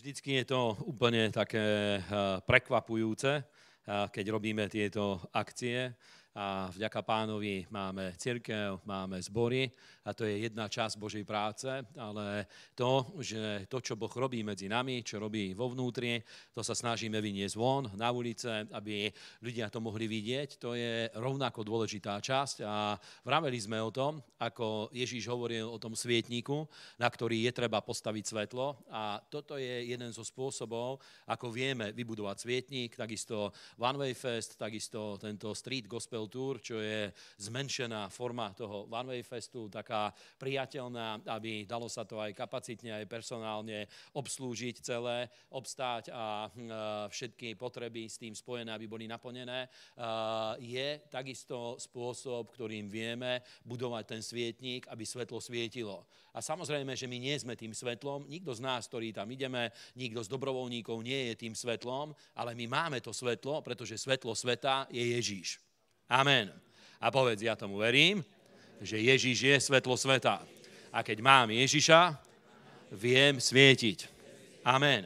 Vždycky je to úplne také eh, prekvapujúce, eh, keď robíme tieto akcie a vďaka pánovi máme cirkev, máme zbory a to je jedna časť Božej práce, ale to, že to, čo Boh robí medzi nami, čo robí vo vnútri, to sa snažíme vyniesť von na ulice, aby ľudia to mohli vidieť, to je rovnako dôležitá časť a vraveli sme o tom, ako Ježíš hovoril o tom svietníku, na ktorý je treba postaviť svetlo a toto je jeden zo spôsobov, ako vieme vybudovať svietník, takisto One Way Fest, takisto tento Street Gospel Tour, čo je zmenšená forma toho One Way Festu, taká priateľná, aby dalo sa to aj kapacitne, aj personálne obslúžiť celé, obstáť a hm, e, všetky potreby s tým spojené, aby boli naplnené, e, je takisto spôsob, ktorým vieme budovať ten svietník, aby svetlo svietilo. A samozrejme, že my nie sme tým svetlom, nikto z nás, ktorí tam ideme, nikto z dobrovoľníkov nie je tým svetlom, ale my máme to svetlo, pretože svetlo sveta je Ježíš. Amen. A povedz, ja tomu verím, že Ježiš je svetlo sveta. A keď mám Ježiša, viem svietiť. Amen.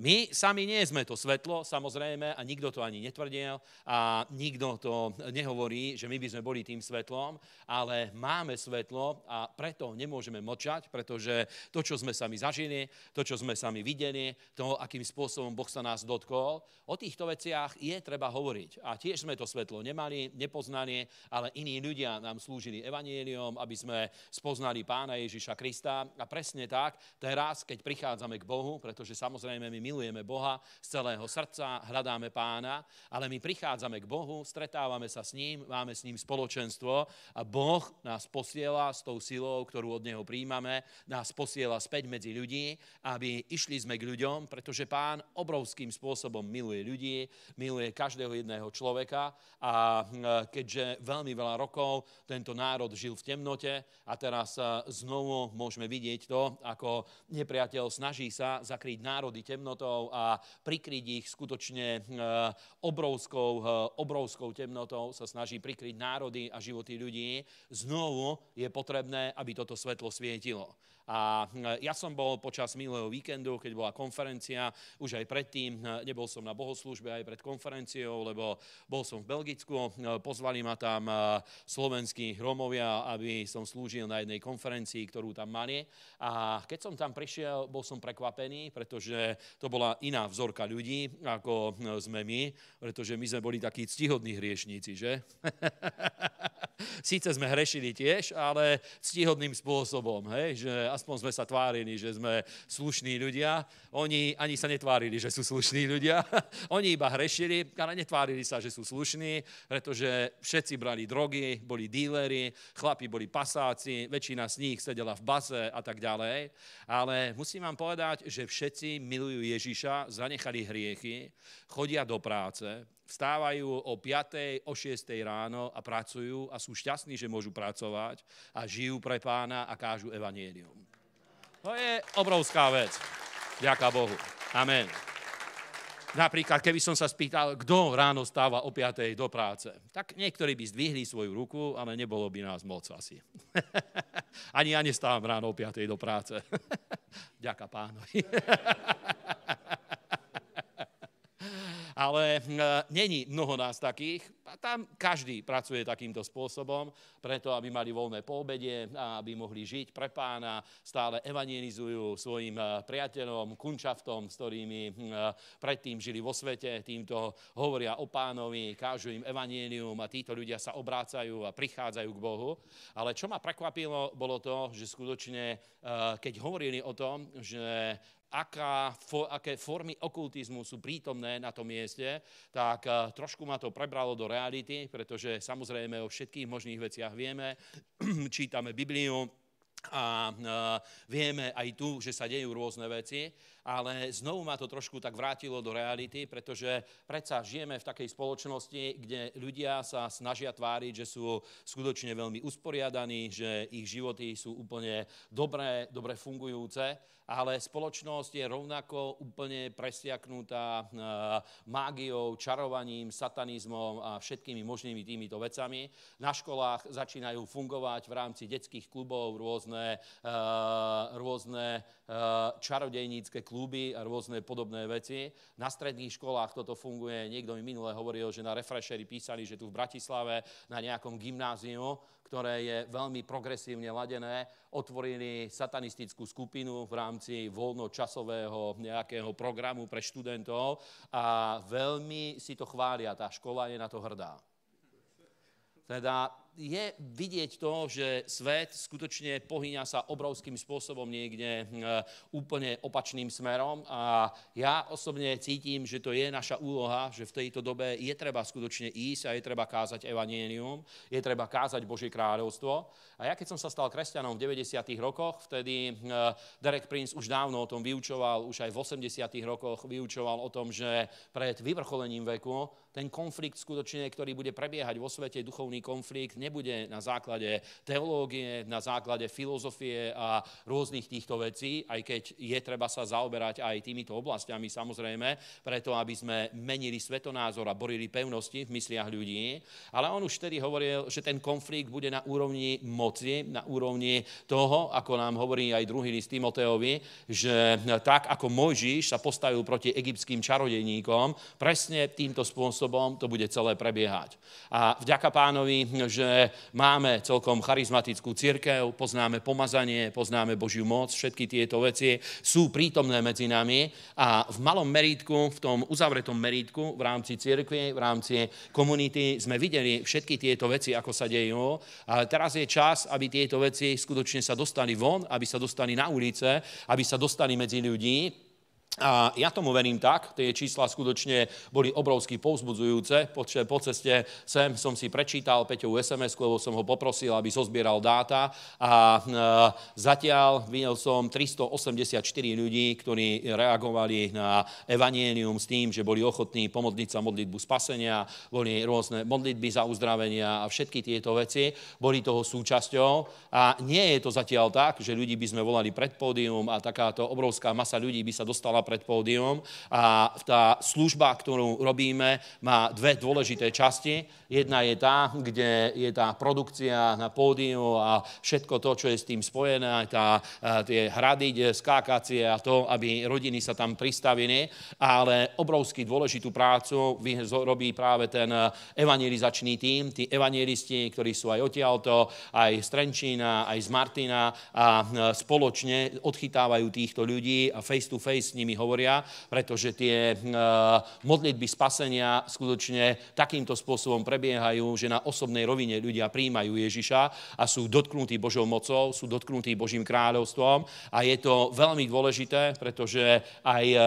My sami nie sme to svetlo, samozrejme, a nikto to ani netvrdil a nikto to nehovorí, že my by sme boli tým svetlom, ale máme svetlo a preto nemôžeme močať, pretože to, čo sme sami zažili, to, čo sme sami videli, to, akým spôsobom Boh sa nás dotkol, o týchto veciach je treba hovoriť. A tiež sme to svetlo nemali, nepoznali, ale iní ľudia nám slúžili evanieliom, aby sme spoznali Pána Ježiša Krista. A presne tak, teraz, keď prichádzame k Bohu, pretože samozrejme my milujeme Boha z celého srdca, hľadáme pána, ale my prichádzame k Bohu, stretávame sa s ním, máme s ním spoločenstvo a Boh nás posiela s tou silou, ktorú od neho príjmame, nás posiela späť medzi ľudí, aby išli sme k ľuďom, pretože pán obrovským spôsobom miluje ľudí, miluje každého jedného človeka a e, keďže veľmi veľa rokov tento národ žil v temnote a teraz e, znovu môžeme vidieť to, ako nepriateľ snaží sa zakryť národy temnotou, temnotou a prikryť ich skutočne eh, obrovskou, eh, obrovskou temnotou, sa snaží prikryť národy a životy ľudí. Znovu je potrebné, aby toto svetlo svietilo. A eh, ja som bol počas minulého víkendu, keď bola konferencia, už aj predtým, nebol som na bohoslužbe aj pred konferenciou, lebo bol som v Belgicku, pozvali ma tam slovenskí Romovia, aby som slúžil na jednej konferencii, ktorú tam mali. A keď som tam prišiel, bol som prekvapený, pretože to bola iná vzorka ľudí, ako e, sme my, pretože my sme boli takí ctihodní hriešníci, že? Sice sme hrešili tiež, ale ctihodným spôsobom, hej? že aspoň sme sa tvárili, že sme slušní ľudia. Oni ani sa netvárili, že sú slušní ľudia. Oni iba hrešili, ale netvárili sa, že sú slušní, pretože všetci brali drogy, boli díleri, chlapi boli pasáci, väčšina z nich sedela v base a tak ďalej. Ale musím vám povedať, že všetci milujú Ježiša, zanechali hriechy, chodia do práce, vstávajú o 5. o 6. ráno a pracujú a sú šťastní, že môžu pracovať a žijú pre pána a kážu evanielium. To je obrovská vec. Ďaká Bohu. Amen. Napríklad, keby som sa spýtal, kto ráno stáva o 5. do práce, tak niektorí by zdvihli svoju ruku, ale nebolo by nás moc asi. Ani ja nestávam ráno o 5. do práce. Ďaká pánovi. ale hm, e, není mnoho nás takých. A tam každý pracuje takýmto spôsobom, preto aby mali voľné poobede, aby mohli žiť pre pána, stále evangelizujú svojim e, priateľom, kunčaftom, s ktorými hm, e, predtým žili vo svete, týmto hovoria o pánovi, kážu im evangelium a títo ľudia sa obrácajú a prichádzajú k Bohu. Ale čo ma prekvapilo, bolo to, že skutočne, keď hovorili o tom, že aká, for, aké formy okultizmu sú prítomné na tom mieste, tak eh, trošku ma to prebralo do reality, pretože samozrejme o všetkých možných veciach vieme, čítame Bibliu, a eh, vieme aj tu, že sa dejú rôzne veci, ale znovu ma to trošku tak vrátilo do reality, pretože predsa žijeme v takej spoločnosti, kde ľudia sa snažia tváriť, že sú skutočne veľmi usporiadaní, že ich životy sú úplne dobré, dobre fungujúce, ale spoločnosť je rovnako úplne presiaknutá eh, mágiou, čarovaním, satanizmom a všetkými možnými týmito vecami. Na školách začínajú fungovať v rámci detských klubov rôzne, eh, rôzne eh, čarodejnícke kluby a rôzne podobné veci. Na stredných školách toto funguje. Niekto mi minule hovoril, že na refreshery písali, že tu v Bratislave na nejakom gymnáziu ktoré je veľmi progresívne ladené, otvorili satanistickú skupinu v rámci voľnočasového nejakého programu pre študentov a veľmi si to chvália. Tá škola je na to hrdá. Teda je vidieť to, že svet skutočne pohyňa sa obrovským spôsobom niekde e, úplne opačným smerom a ja osobne cítim, že to je naša úloha, že v tejto dobe je treba skutočne ísť a je treba kázať evanienium, je treba kázať Božie kráľovstvo. A ja keď som sa stal kresťanom v 90. rokoch, vtedy e, Derek Prince už dávno o tom vyučoval, už aj v 80. rokoch vyučoval o tom, že pred vyvrcholením veku ten konflikt skutočne, ktorý bude prebiehať vo svete, duchovný konflikt, nebude na základe teológie, na základe filozofie a rôznych týchto vecí, aj keď je treba sa zaoberať aj týmito oblastiami samozrejme, preto aby sme menili svetonázor a borili pevnosti v mysliach ľudí. Ale on už vtedy hovoril, že ten konflikt bude na úrovni moci, na úrovni toho, ako nám hovorí aj druhý list Timoteovi, že tak ako Mojžiš sa postavil proti egyptským čarodeníkom, presne týmto spôsobom spôsobom to bude celé prebiehať. A vďaka pánovi, že máme celkom charizmatickú církev, poznáme pomazanie, poznáme Božiu moc, všetky tieto veci sú prítomné medzi nami a v malom meritku, v tom uzavretom meritku v rámci církve, v rámci komunity sme videli všetky tieto veci, ako sa dejú. A teraz je čas, aby tieto veci skutočne sa dostali von, aby sa dostali na ulice, aby sa dostali medzi ľudí a ja tomu verím tak, tie čísla skutočne boli obrovsky povzbudzujúce. Po, po ceste sem som si prečítal Peťovú sms lebo som ho poprosil, aby zozbieral dáta a e, zatiaľ videl som 384 ľudí, ktorí reagovali na evanielium s tým, že boli ochotní pomodliť sa modlitbu spasenia, boli rôzne modlitby za uzdravenia a všetky tieto veci boli toho súčasťou a nie je to zatiaľ tak, že ľudí by sme volali pred pódium a takáto obrovská masa ľudí by sa dostala stála pred pódium a tá služba, ktorú robíme, má dve dôležité časti. Jedna je tá, kde je tá produkcia na pódiu a všetko to, čo je s tým spojené, tá, e, tie hrady, skákacie a to, aby rodiny sa tam pristavili, ale obrovský dôležitú prácu robí práve ten e, evangelizačný tým, tí evangelisti, ktorí sú aj odtiaľto, aj z Trenčína, aj z Martina a e, spoločne odchytávajú týchto ľudí a face to face s nimi iní hovoria, pretože tie e, modlitby spasenia skutočne takýmto spôsobom prebiehajú, že na osobnej rovine ľudia príjmajú Ježiša a sú dotknutí Božou mocou, sú dotknutí Božím kráľovstvom a je to veľmi dôležité, pretože aj e,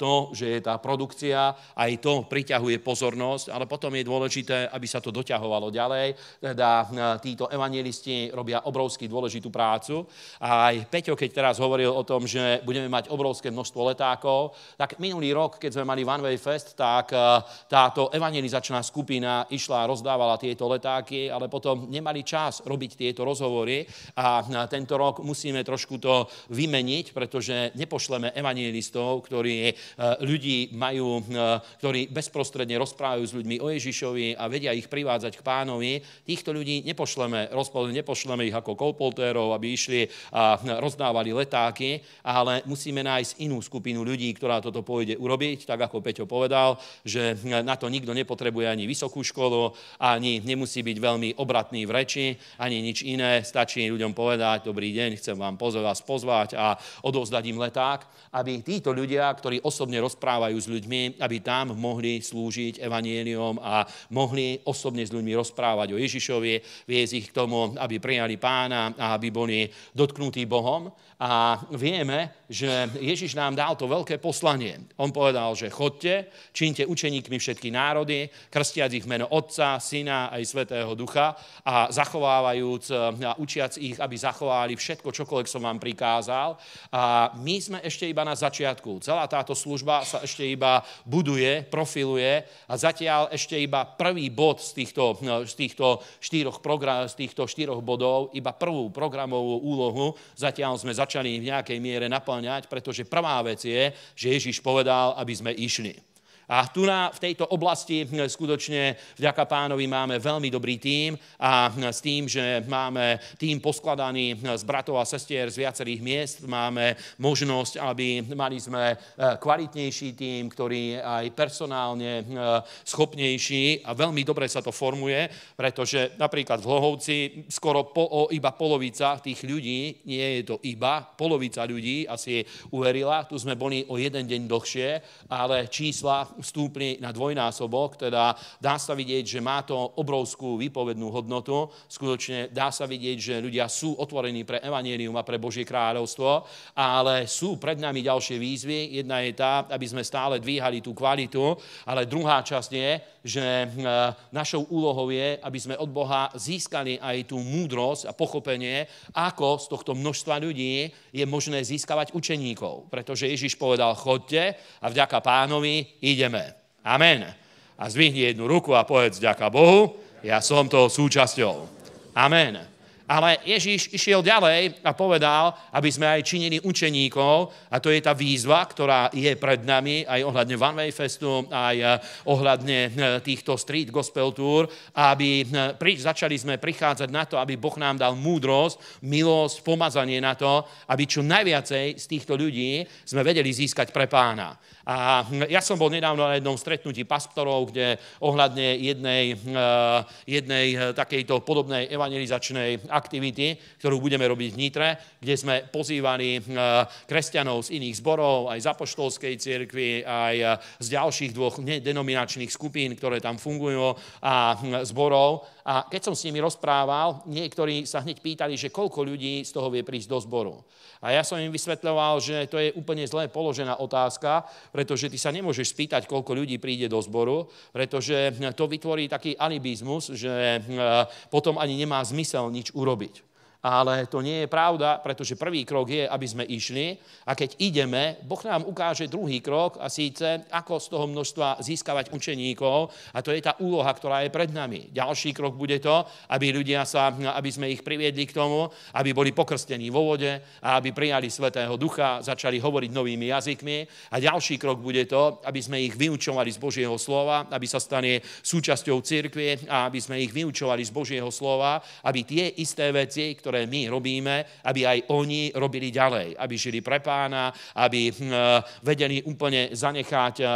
to, že je tá produkcia, aj to priťahuje pozornosť, ale potom je dôležité, aby sa to doťahovalo ďalej. Teda e, títo evangelisti robia obrovský dôležitú prácu. A aj Peťo, keď teraz hovoril o tom, že budeme mať obrovské množstvo letákov, tak minulý rok, keď sme mali One Way Fest, tak eh, táto evangelizačná skupina išla a rozdávala tieto letáky, ale potom nemali čas robiť tieto rozhovory a eh, tento rok musíme trošku to vymeniť, pretože nepošleme evangelistov, ktorí eh, ľudí majú, ktorí bezprostredne rozprávajú s ľuďmi o Ježišovi a vedia ich privádzať k pánovi. Týchto ľudí nepošleme, nepošleme ich ako kolpoltérov, aby išli a rozdávali letáky, ale musíme nájsť inú skupinu skupinu ľudí, ktorá toto pôjde urobiť, tak ako Peťo povedal, že na to nikto nepotrebuje ani vysokú školu, ani nemusí byť veľmi obratný v reči, ani nič iné. Stačí ľuďom povedať, dobrý deň, chcem vám pozvať, vás pozvať a odovzdať im leták, aby títo ľudia, ktorí osobne rozprávajú s ľuďmi, aby tam mohli slúžiť evanieliom a mohli osobne s ľuďmi rozprávať o Ježišovi, viesť ich k tomu, aby prijali pána a aby boli dotknutí Bohom. A vieme, že Ježiš nám dal to veľké poslanie. On povedal, že chodte, čínte učeníkmi všetky národy, krstiac ich meno Otca, Syna aj Svetého Ducha a zachovávajúc e, a učiac ich, aby zachovali všetko, čokoľvek som vám prikázal. A my sme ešte iba na začiatku. Celá táto služba sa ešte iba buduje, profiluje a zatiaľ ešte iba prvý bod z týchto, e, z týchto, štyroch, program, z týchto štyroch bodov, iba prvú programovú úlohu zatiaľ sme začali v nejakej miere naplňať, pretože prvá vec situácie, že Ježiš povedal, aby sme išli. A tu na, v tejto oblasti hm, skutočne vďaka pánovi máme veľmi dobrý tím a hm, s tým, že máme tým poskladaný hm, z bratov a sestier z viacerých miest, máme možnosť, aby mali sme e, kvalitnejší tím, ktorý aj personálne schopnejší a veľmi dobre sa to formuje, pretože napríklad v Hlohovci skoro po, o iba polovica tých ľudí, nie je to iba, polovica ľudí asi uverila, tu sme boli o jeden deň dlhšie, ale čísla stúpli na dvojnásobok, teda dá sa vidieť, že má to obrovskú výpovednú hodnotu. Skutočne dá sa vidieť, že ľudia sú otvorení pre evanielium a pre Božie kráľovstvo, ale sú pred nami ďalšie výzvy. Jedna je tá, aby sme stále dvíhali tú kvalitu, ale druhá časť je, že e, našou úlohou je, aby sme od Boha získali aj tú múdrosť a pochopenie, ako z tohto množstva ľudí je možné získavať učeníkov. Pretože Ježiš povedal, chodte a vďaka pánovi ideme žijeme. Amen. A zvihni jednu ruku a povedz, ďaká Bohu, ja som toho súčasťou. Amen. Ale Ježíš išiel ďalej a povedal, aby sme aj činili učeníkov, a to je tá výzva, ktorá je pred nami, aj ohľadne One Way Festu, aj e, ohľadne e, týchto street gospel tour, aby e, začali sme prichádzať na to, aby Boh nám dal múdrosť, milosť, pomazanie na to, aby čo najviacej z týchto ľudí sme vedeli získať pre pána. A ja som bol nedávno na jednom stretnutí pastorov, kde ohľadne jednej, eh, jednej eh, takejto podobnej evangelizačnej aktivity, ktorú budeme robiť v Nitre, kde sme pozývali eh, kresťanov z iných zborov, aj z apoštolskej cirkvi, aj z ďalších dvoch denominačných skupín, ktoré tam fungujú a hm, zborov a keď som s nimi rozprával, niektorí sa hneď pýtali, že koľko ľudí z toho vie prísť do zboru. A ja som im vysvetľoval, že to je úplne zle položená otázka, pretože ty sa nemôžeš spýtať, koľko ľudí príde do zboru, pretože to vytvorí taký alibizmus, že e, potom ani nemá zmysel nič urobiť. Ale to nie je pravda, pretože prvý krok je, aby sme išli a keď ideme, Boh nám ukáže druhý krok a síce, ako z toho množstva získavať učeníkov a to je tá úloha, ktorá je pred nami. Ďalší krok bude to, aby ľudia sa, aby sme ich priviedli k tomu, aby boli pokrstení vo vode a aby prijali Svetého Ducha, začali hovoriť novými jazykmi a ďalší krok bude to, aby sme ich vyučovali z Božieho slova, aby sa stane súčasťou cirkvie a aby sme ich vyučovali z Božieho slova, aby tie isté veci, ktoré my robíme, aby aj oni robili ďalej, aby žili pre pána, aby hm, eh, vedeli úplne zanechať eh,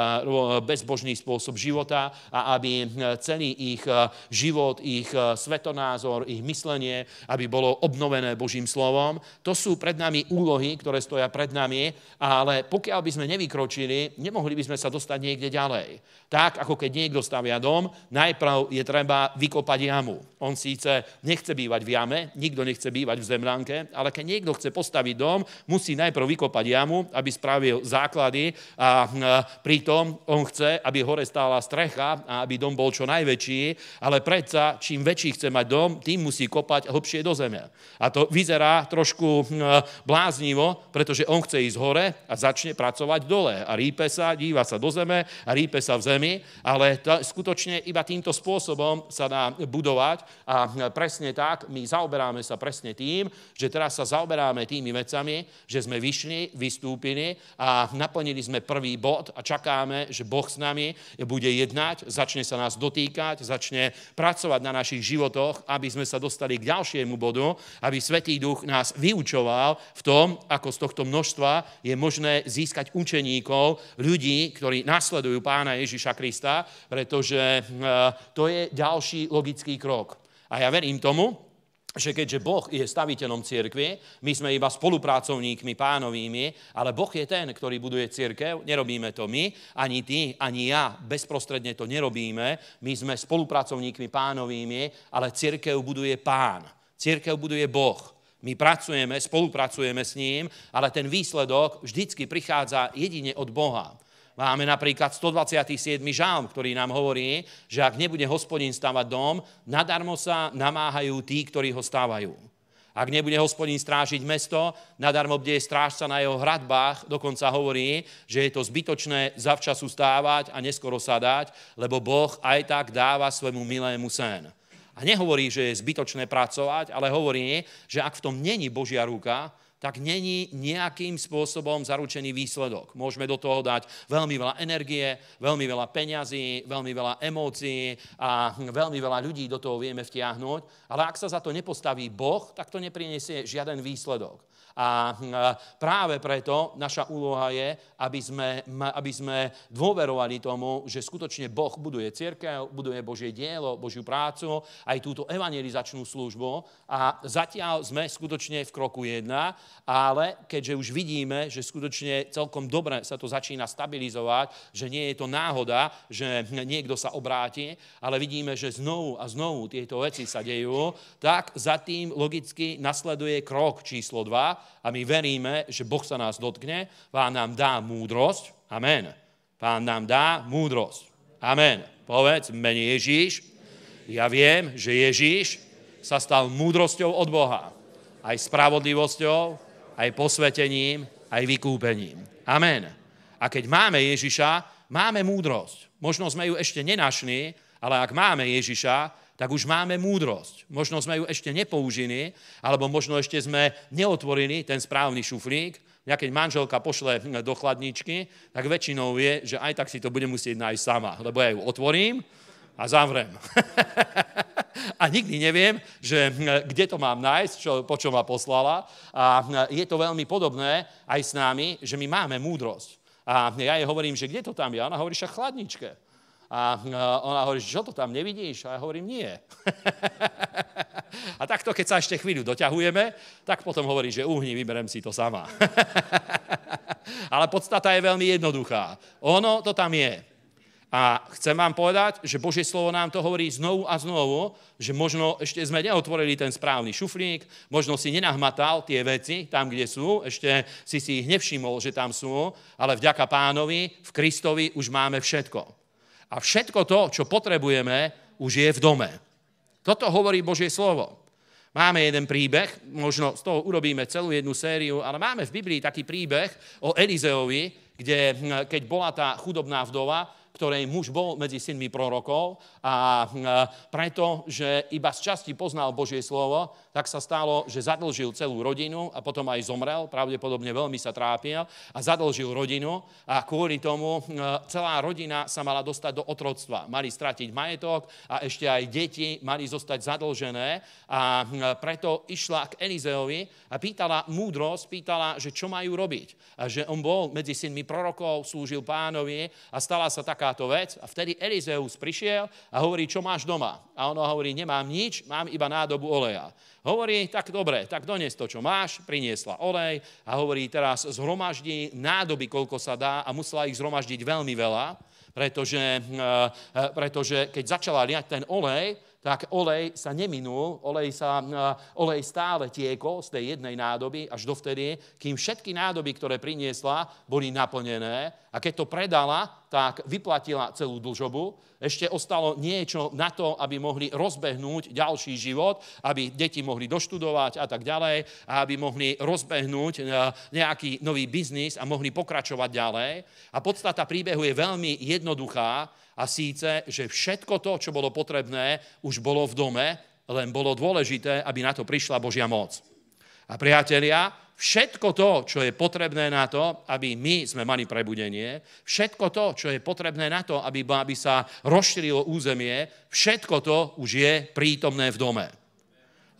bezbožný spôsob života a aby hm, celý ich eh, život, ich svetonázor, ich myslenie, aby bolo obnovené Božím slovom. To sú pred nami úlohy, ktoré stoja pred nami, ale pokiaľ by sme nevykročili, nemohli by sme sa dostať niekde ďalej. Tak, ako keď niekto stavia dom, najprv je treba vykopať jamu. On síce nechce bývať v jame, nikto nechce nechce bývať v zemránke, ale keď niekto chce postaviť dom, musí najprv vykopať jamu, aby spravil základy a pritom on chce, aby hore stála strecha a aby dom bol čo najväčší, ale predsa čím väčší chce mať dom, tým musí kopať hlbšie do zeme. A to vyzerá trošku hm, bláznivo, pretože on chce ísť hore a začne pracovať dole. A rípe sa, díva sa do zeme a rípe sa v zemi, ale to, skutočne iba týmto spôsobom sa dá budovať a hm, presne tak my zaoberáme sa presne presne tým, že teraz sa zaoberáme tými vecami, že sme vyšli, vystúpili a naplnili sme prvý bod a čakáme, že Boh s nami bude jednať, začne sa nás dotýkať, začne pracovať na našich životoch, aby sme sa dostali k ďalšiemu bodu, aby Svetý Duch nás vyučoval v tom, ako z tohto množstva je možné získať učeníkov, ľudí, ktorí nasledujú pána Ježiša Krista, pretože eh, to je ďalší logický krok. A ja verím tomu, že keďže Boh je staviteľom církve, my sme iba spolupracovníkmi pánovými, ale Boh je ten, ktorý buduje cirkev, nerobíme to my, ani ty, ani ja, bezprostredne to nerobíme, my sme spolupracovníkmi pánovými, ale cirkev buduje pán, Církev buduje Boh. My pracujeme, spolupracujeme s ním, ale ten výsledok vždycky prichádza jedine od Boha. Máme napríklad 127. žalm, ktorý nám hovorí, že ak nebude hospodín stavať dom, nadarmo sa namáhajú tí, ktorí ho stávajú. Ak nebude hospodín strážiť mesto, nadarmo bude strážca na jeho hradbách, dokonca hovorí, že je to zbytočné zavčasu stávať a neskoro sadať, lebo Boh aj tak dáva svojmu milému sen. A nehovorí, že je zbytočné pracovať, ale hovorí, že ak v tom není Božia ruka, tak není nejakým spôsobom zaručený výsledok. Môžeme do toho dať veľmi veľa energie, veľmi veľa peňazí, veľmi veľa emócií a veľmi veľa ľudí do toho vieme vtiahnuť, ale ak sa za to nepostaví Boh, tak to nepriniesie žiaden výsledok. Hm, a práve preto naša úloha je, aby sme, aby sme dôverovali tomu, že skutočne Boh buduje církev, buduje Božie dielo, Božiu prácu, aj túto evangelizačnú službu. A zatiaľ sme skutočne v kroku jedna, ale keďže už vidíme, že skutočne celkom dobre sa to začína stabilizovať, že nie je to náhoda, že niekto sa obráti, ale vidíme, že znovu a znovu tieto veci sa dejú, tak za tým logicky nasleduje krok číslo 2, a my veríme, že Boh sa nás dotkne, Pán nám dá múdrosť. Amen. Pán nám dá múdrosť. Amen. Povedz, mene Ježíš. Ja viem, že Ježíš sa stal múdrosťou od Boha. Aj spravodlivosťou, aj posvetením, aj vykúpením. Amen. A keď máme Ježiša, máme múdrosť. Možno sme ju ešte nenašli, ale ak máme Ježiša, tak už máme múdrosť. Možno sme ju ešte nepoužili, alebo možno ešte sme neotvorili ten správny šuflík. Ja keď manželka pošle do chladničky, tak väčšinou je, že aj tak si to bude musieť nájsť sama, lebo ja ju otvorím a zavrem. a nikdy neviem, že eh, kde to mám nájsť, čo, po čo ma poslala. A eh, je to veľmi podobné aj s nami, že my máme múdrosť. A ja jej hovorím, že kde to tam je? Ona hovorí, že chladničke. A eh, ona hovorí, že to tam nevidíš? A ja hovorím, nie. a takto, keď sa ešte chvíľu doťahujeme, tak potom hovorí, že uhni, vyberem si to sama. Ale podstata je veľmi jednoduchá. Ono to tam je. A chcem vám povedať, že Božie slovo nám to hovorí znovu a znovu, že možno ešte sme neotvorili ten správny šuflík, možno si nenahmatal tie veci tam, kde sú, ešte si si ich nevšimol, že tam sú, ale vďaka pánovi v Kristovi už máme všetko a všetko to, čo potrebujeme, už je v dome. Toto hovorí Božie slovo. Máme jeden príbeh, možno z toho urobíme celú jednu sériu, ale máme v Biblii taký príbeh o Elizeovi, kde hm, keď bola tá chudobná vdova, ktorej muž bol medzi synmi prorokov a preto, že iba z časti poznal Božie slovo, tak sa stalo, že zadlžil celú rodinu a potom aj zomrel, pravdepodobne veľmi sa trápil a zadlžil rodinu a kvôli tomu e, celá rodina sa mala dostať do otroctva. Mali stratiť majetok a ešte aj deti mali zostať zadlžené a e, preto išla k Elizeovi a pýtala múdrosť, pýtala, že čo majú robiť. A že on bol medzi synmi prorokov, slúžil pánovi a stala sa taká takáto vec. A vtedy Elizeus prišiel a hovorí, čo máš doma? A ono hovorí, nemám nič, mám iba nádobu oleja. Hovorí, tak dobre, tak dones to, čo máš, priniesla olej a hovorí, teraz zhromaždi nádoby, koľko sa dá a musela ich zhromaždiť veľmi veľa, pretože, eh, eh, pretože keď začala liať ten olej, tak olej sa neminul, olej, sa, eh, olej stále tiekol z tej jednej nádoby až dovtedy, kým všetky nádoby, ktoré priniesla, boli naplnené a keď to predala, tak vyplatila celú dlžobu. Ešte ostalo niečo na to, aby mohli rozbehnúť ďalší život, aby deti mohli doštudovať a tak ďalej, a aby mohli rozbehnúť e, nejaký nový biznis a mohli pokračovať ďalej. A podstata príbehu je veľmi jednoduchá a síce, že všetko to, čo bolo potrebné, už bolo v dome, len bolo dôležité, aby na to prišla Božia moc. A priatelia, všetko to, čo je potrebné na to, aby my sme mali prebudenie, všetko to, čo je potrebné na to, aby, aby sa rozšírilo územie, všetko to už je prítomné v dome.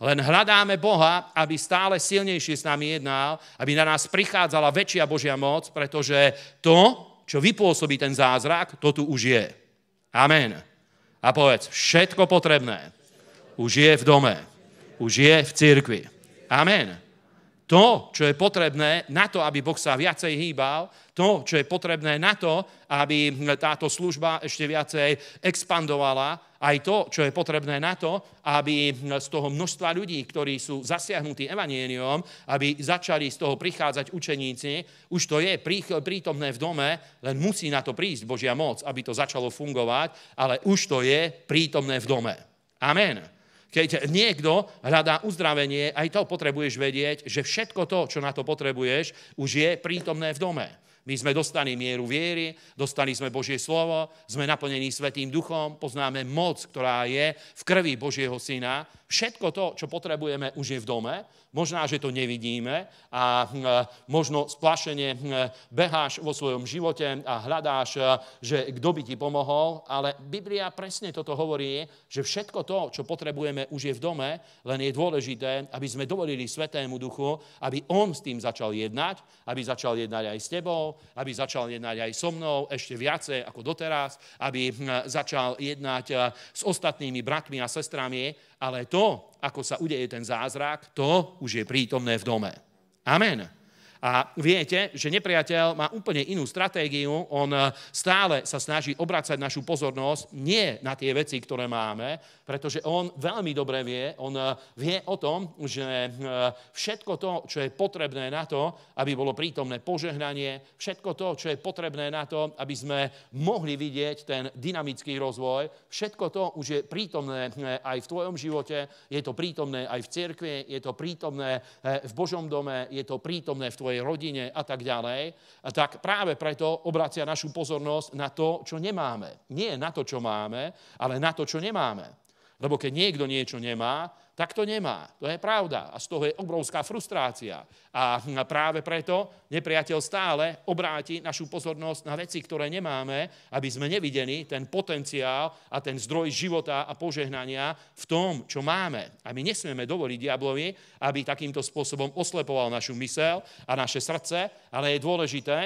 Len hľadáme Boha, aby stále silnejšie s nami jednal, aby na nás prichádzala väčšia Božia moc, pretože to, čo vypôsobí ten zázrak, to tu už je. Amen. A povedz, všetko potrebné už je v dome, už je v cirkvi. Amen to, čo je potrebné na to, aby Boh sa viacej hýbal, to, čo je potrebné na to, aby táto služba ešte viacej expandovala, aj to, čo je potrebné na to, aby z toho množstva ľudí, ktorí sú zasiahnutí evanieniom, aby začali z toho prichádzať učeníci, už to je prítomné v dome, len musí na to prísť Božia moc, aby to začalo fungovať, ale už to je prítomné v dome. Amen. Keď niekto hľadá uzdravenie, aj to potrebuješ vedieť, že všetko to, čo na to potrebuješ, už je prítomné v dome. My sme dostali mieru viery, dostali sme Božie slovo, sme naplnení Svetým duchom, poznáme moc, ktorá je v krvi Božieho Syna Všetko to, čo potrebujeme, už je v dome. Možná, že to nevidíme a hm, e, možno splašene hm, e, beháš vo svojom živote a hľadáš, e, že kto by ti pomohol, ale Biblia presne toto hovorí, že všetko to, čo potrebujeme, už je v dome, len je dôležité, aby sme dovolili Svetému Duchu, aby On s tým začal jednať, aby začal jednať aj s tebou, aby začal jednať aj so mnou ešte viacej ako doteraz, aby hm, začal jednať s ostatnými bratmi a sestrami ale to, ako sa udeje ten zázrak, to už je prítomné v dome. Amen. A viete, že nepriateľ má úplne inú stratégiu, on eh, stále sa snaží obracať našu pozornosť nie na tie veci, ktoré máme, pretože on veľmi dobre vie, on eh, vie o tom, že eh, všetko to, čo je potrebné na to, aby bolo prítomné požehnanie, všetko to, čo je potrebné na to, aby sme mohli vidieť ten dynamický rozvoj, všetko to už je prítomné aj v tvojom živote, je to prítomné aj v cirkvi, je to prítomné v Božom dome, je to prítomné v tvojej svojej rodine a tak ďalej, tak práve preto obracia našu pozornosť na to, čo nemáme. Nie na to, čo máme, ale na to, čo nemáme. Lebo keď niekto niečo nemá, tak to nemá. To je pravda. A z toho je obrovská frustrácia. A práve preto nepriateľ stále obráti našu pozornosť na veci, ktoré nemáme, aby sme nevideli ten potenciál a ten zdroj života a požehnania v tom, čo máme. A my nesmieme dovoliť diablovi, aby takýmto spôsobom oslepoval našu mysel a naše srdce, ale je dôležité,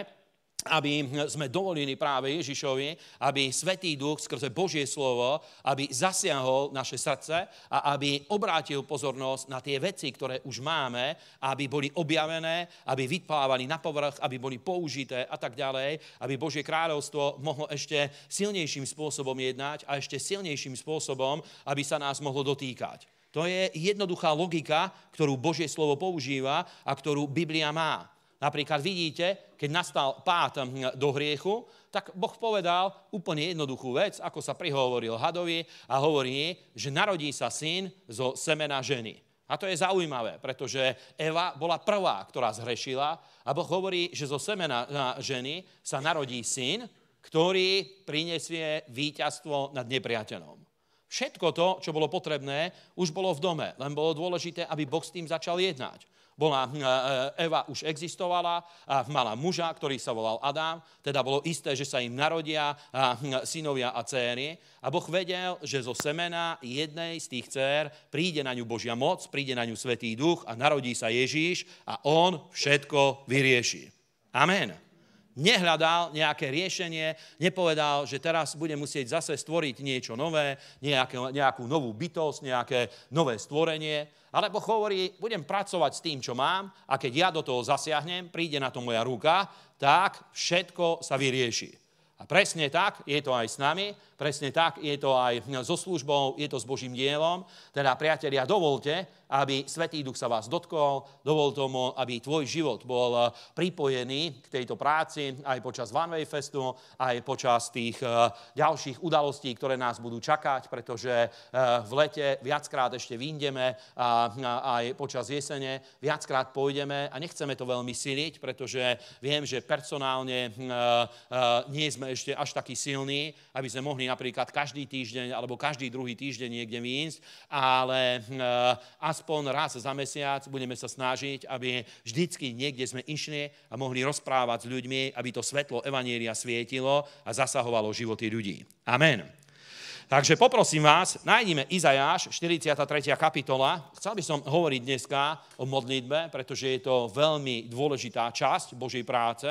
aby sme dovolili práve Ježišovi, aby Svetý Duch skrze Božie slovo, aby zasiahol naše srdce a aby obrátil pozornosť na tie veci, ktoré už máme, aby boli objavené, aby vyplávali na povrch, aby boli použité a tak ďalej, aby Božie kráľovstvo mohlo ešte silnejším spôsobom jednať a ešte silnejším spôsobom, aby sa nás mohlo dotýkať. To je jednoduchá logika, ktorú Božie slovo používa a ktorú Biblia má. Napríklad vidíte, keď nastal pád hm, do hriechu, tak Boh povedal úplne jednoduchú vec, ako sa prihovoril hadovi a hovorí, že narodí sa syn zo semena ženy. A to je zaujímavé, pretože Eva bola prvá, ktorá zhrešila a Boh hovorí, že zo semena ženy sa narodí syn, ktorý prinesie víťazstvo nad nepriateľom. Všetko to, čo bolo potrebné, už bolo v dome, len bolo dôležité, aby Boh s tým začal jednať bola, eh, eh, Eva už existovala, mala muža, ktorý sa volal Adam, teda bolo isté, že sa im narodia eh, synovia a céry. A Boh vedel, že zo semena jednej z tých cér príde na ňu Božia moc, príde na ňu Svetý Duch a narodí sa Ježíš a on všetko vyrieši. Amen nehľadal nejaké riešenie, nepovedal, že teraz bude musieť zase stvoriť niečo nové, nejakú, nejakú novú bytosť, nejaké nové stvorenie, alebo hovorí, budem pracovať s tým, čo mám a keď ja do toho zasiahnem, príde na to moja ruka, tak všetko sa vyrieši. A presne tak je to aj s nami, presne tak je to aj so službou, je to s Božím dielom. Teda, priatelia, dovolte, aby Svetý Duch sa vás dotkol, dovol tomu, aby tvoj život bol eh, pripojený k tejto práci aj počas One Way Festu, aj počas tých eh, ďalších udalostí, ktoré nás budú čakať, pretože eh, v lete viackrát ešte vyjdeme a aj počas jesene viackrát pôjdeme a nechceme to veľmi siliť, pretože viem, že personálne hm, nie sme ešte až takí silní, aby sme mohli napríklad každý týždeň alebo každý druhý týždeň niekde výjsť, ale hm, aspoň raz za mesiac budeme sa snažiť, aby vždycky niekde sme išli a mohli rozprávať s ľuďmi, aby to svetlo Evanielia svietilo a zasahovalo životy ľudí. Amen. Takže poprosím vás, nájdime Izajáš, 43. kapitola. Chcel by som hovoriť dneska o modlitbe, pretože je to veľmi dôležitá časť Božej práce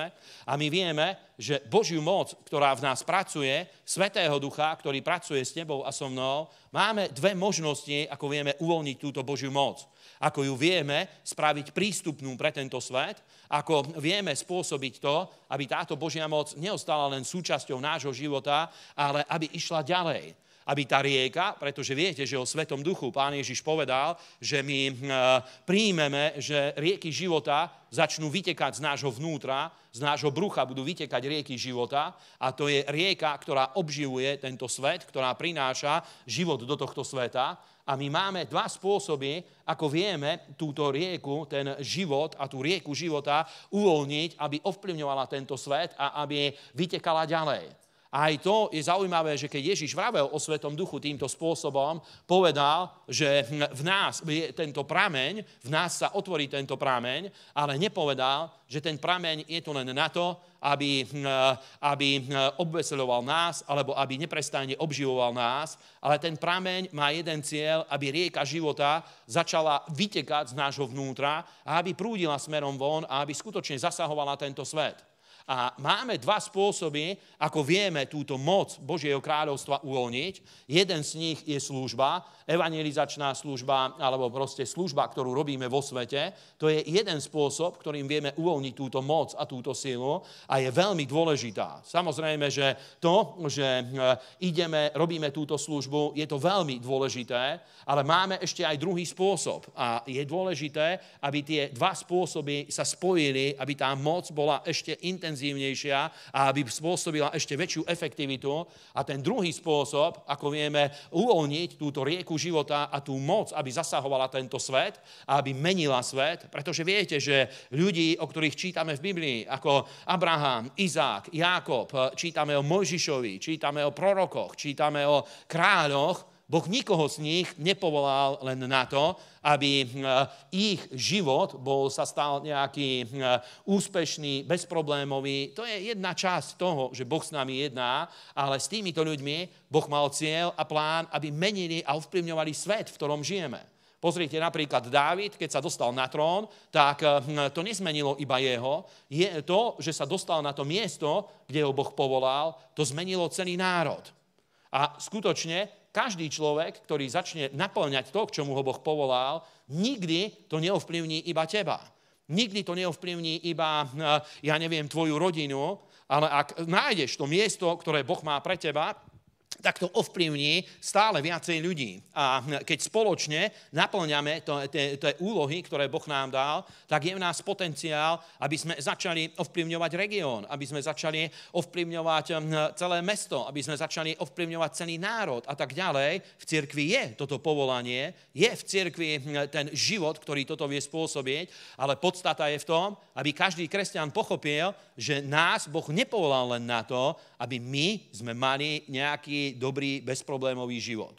a my vieme, že Božiu moc, ktorá v nás pracuje, Svetého Ducha, ktorý pracuje s tebou a so mnou, máme dve možnosti, ako vieme uvoľniť túto Božiu moc. Ako ju vieme spraviť prístupnú pre tento svet, ako vieme spôsobiť to, aby táto Božia moc neostala len súčasťou nášho života, ale aby išla ďalej aby tá rieka, pretože viete, že o Svetom duchu pán Ježiš povedal, že my hm, e, príjmeme, že rieky života začnú vytekať z nášho vnútra, z nášho brucha budú vytekať rieky života a to je rieka, ktorá obživuje tento svet, ktorá prináša život do tohto sveta a my máme dva spôsoby, ako vieme túto rieku, ten život a tú rieku života uvoľniť, aby ovplyvňovala tento svet a aby vytekala ďalej. A aj to je zaujímavé, že keď Ježiš vravel o Svetom duchu týmto spôsobom, povedal, že v nás je tento prameň, v nás sa otvorí tento prameň, ale nepovedal, že ten prameň je tu len na to, aby, eh, aby eh, obveseloval nás, alebo aby neprestane obživoval nás, ale ten prameň má jeden cieľ, aby rieka života začala vytekať z nášho vnútra a aby prúdila smerom von a aby skutočne zasahovala tento svet. A máme dva spôsoby, ako vieme túto moc Božieho kráľovstva uvoľniť. Jeden z nich je služba, evangelizačná služba, alebo proste služba, ktorú robíme vo svete. To je jeden spôsob, ktorým vieme uvoľniť túto moc a túto silu a je veľmi dôležitá. Samozrejme, že to, že e, ideme, robíme túto službu, je to veľmi dôležité, ale máme ešte aj druhý spôsob. A je dôležité, aby tie dva spôsoby sa spojili, aby tá moc bola ešte intenzívna intenzívnejšia a aby spôsobila ešte väčšiu efektivitu. A ten druhý spôsob, ako vieme uvoľniť túto rieku života a tú moc, aby zasahovala tento svet a aby menila svet, pretože viete, že ľudí, o ktorých čítame v Biblii, ako Abraham, Izák, Jákob, čítame o Mojžišovi, čítame o prorokoch, čítame o kráľoch, Boh nikoho z nich nepovolal len na to, aby eh, ich život bol sa stal nejaký eh, úspešný, bezproblémový. To je jedna časť toho, že Boh s nami jedná, ale s týmito ľuďmi Boh mal cieľ a plán, aby menili a ovplyvňovali svet, v ktorom žijeme. Pozrite napríklad Dávid, keď sa dostal na trón, tak eh, to nezmenilo iba jeho. Je to, že sa dostal na to miesto, kde ho Boh povolal, to zmenilo celý národ. A skutočne každý človek, ktorý začne naplňať to, k čomu ho Boh povolal, nikdy to neovplyvní iba teba. Nikdy to neovplyvní iba, eh, ja neviem, tvoju rodinu, ale ak nájdeš to miesto, ktoré Boh má pre teba, tak to ovplyvní stále viacej ľudí. A keď spoločne naplňame tie úlohy, ktoré Boh nám dal, tak je v nás potenciál, aby sme začali ovplyvňovať región, aby sme začali ovplyvňovať hm, celé mesto, aby sme začali ovplyvňovať celý národ a tak ďalej. V cirkvi je toto povolanie, je v cirkvi hm, ten život, ktorý toto vie spôsobiť, ale podstata je v tom, aby každý kresťan pochopil, že nás Boh nepovolal len na to, aby my sme mali nejaký dobrý, bezproblémový život.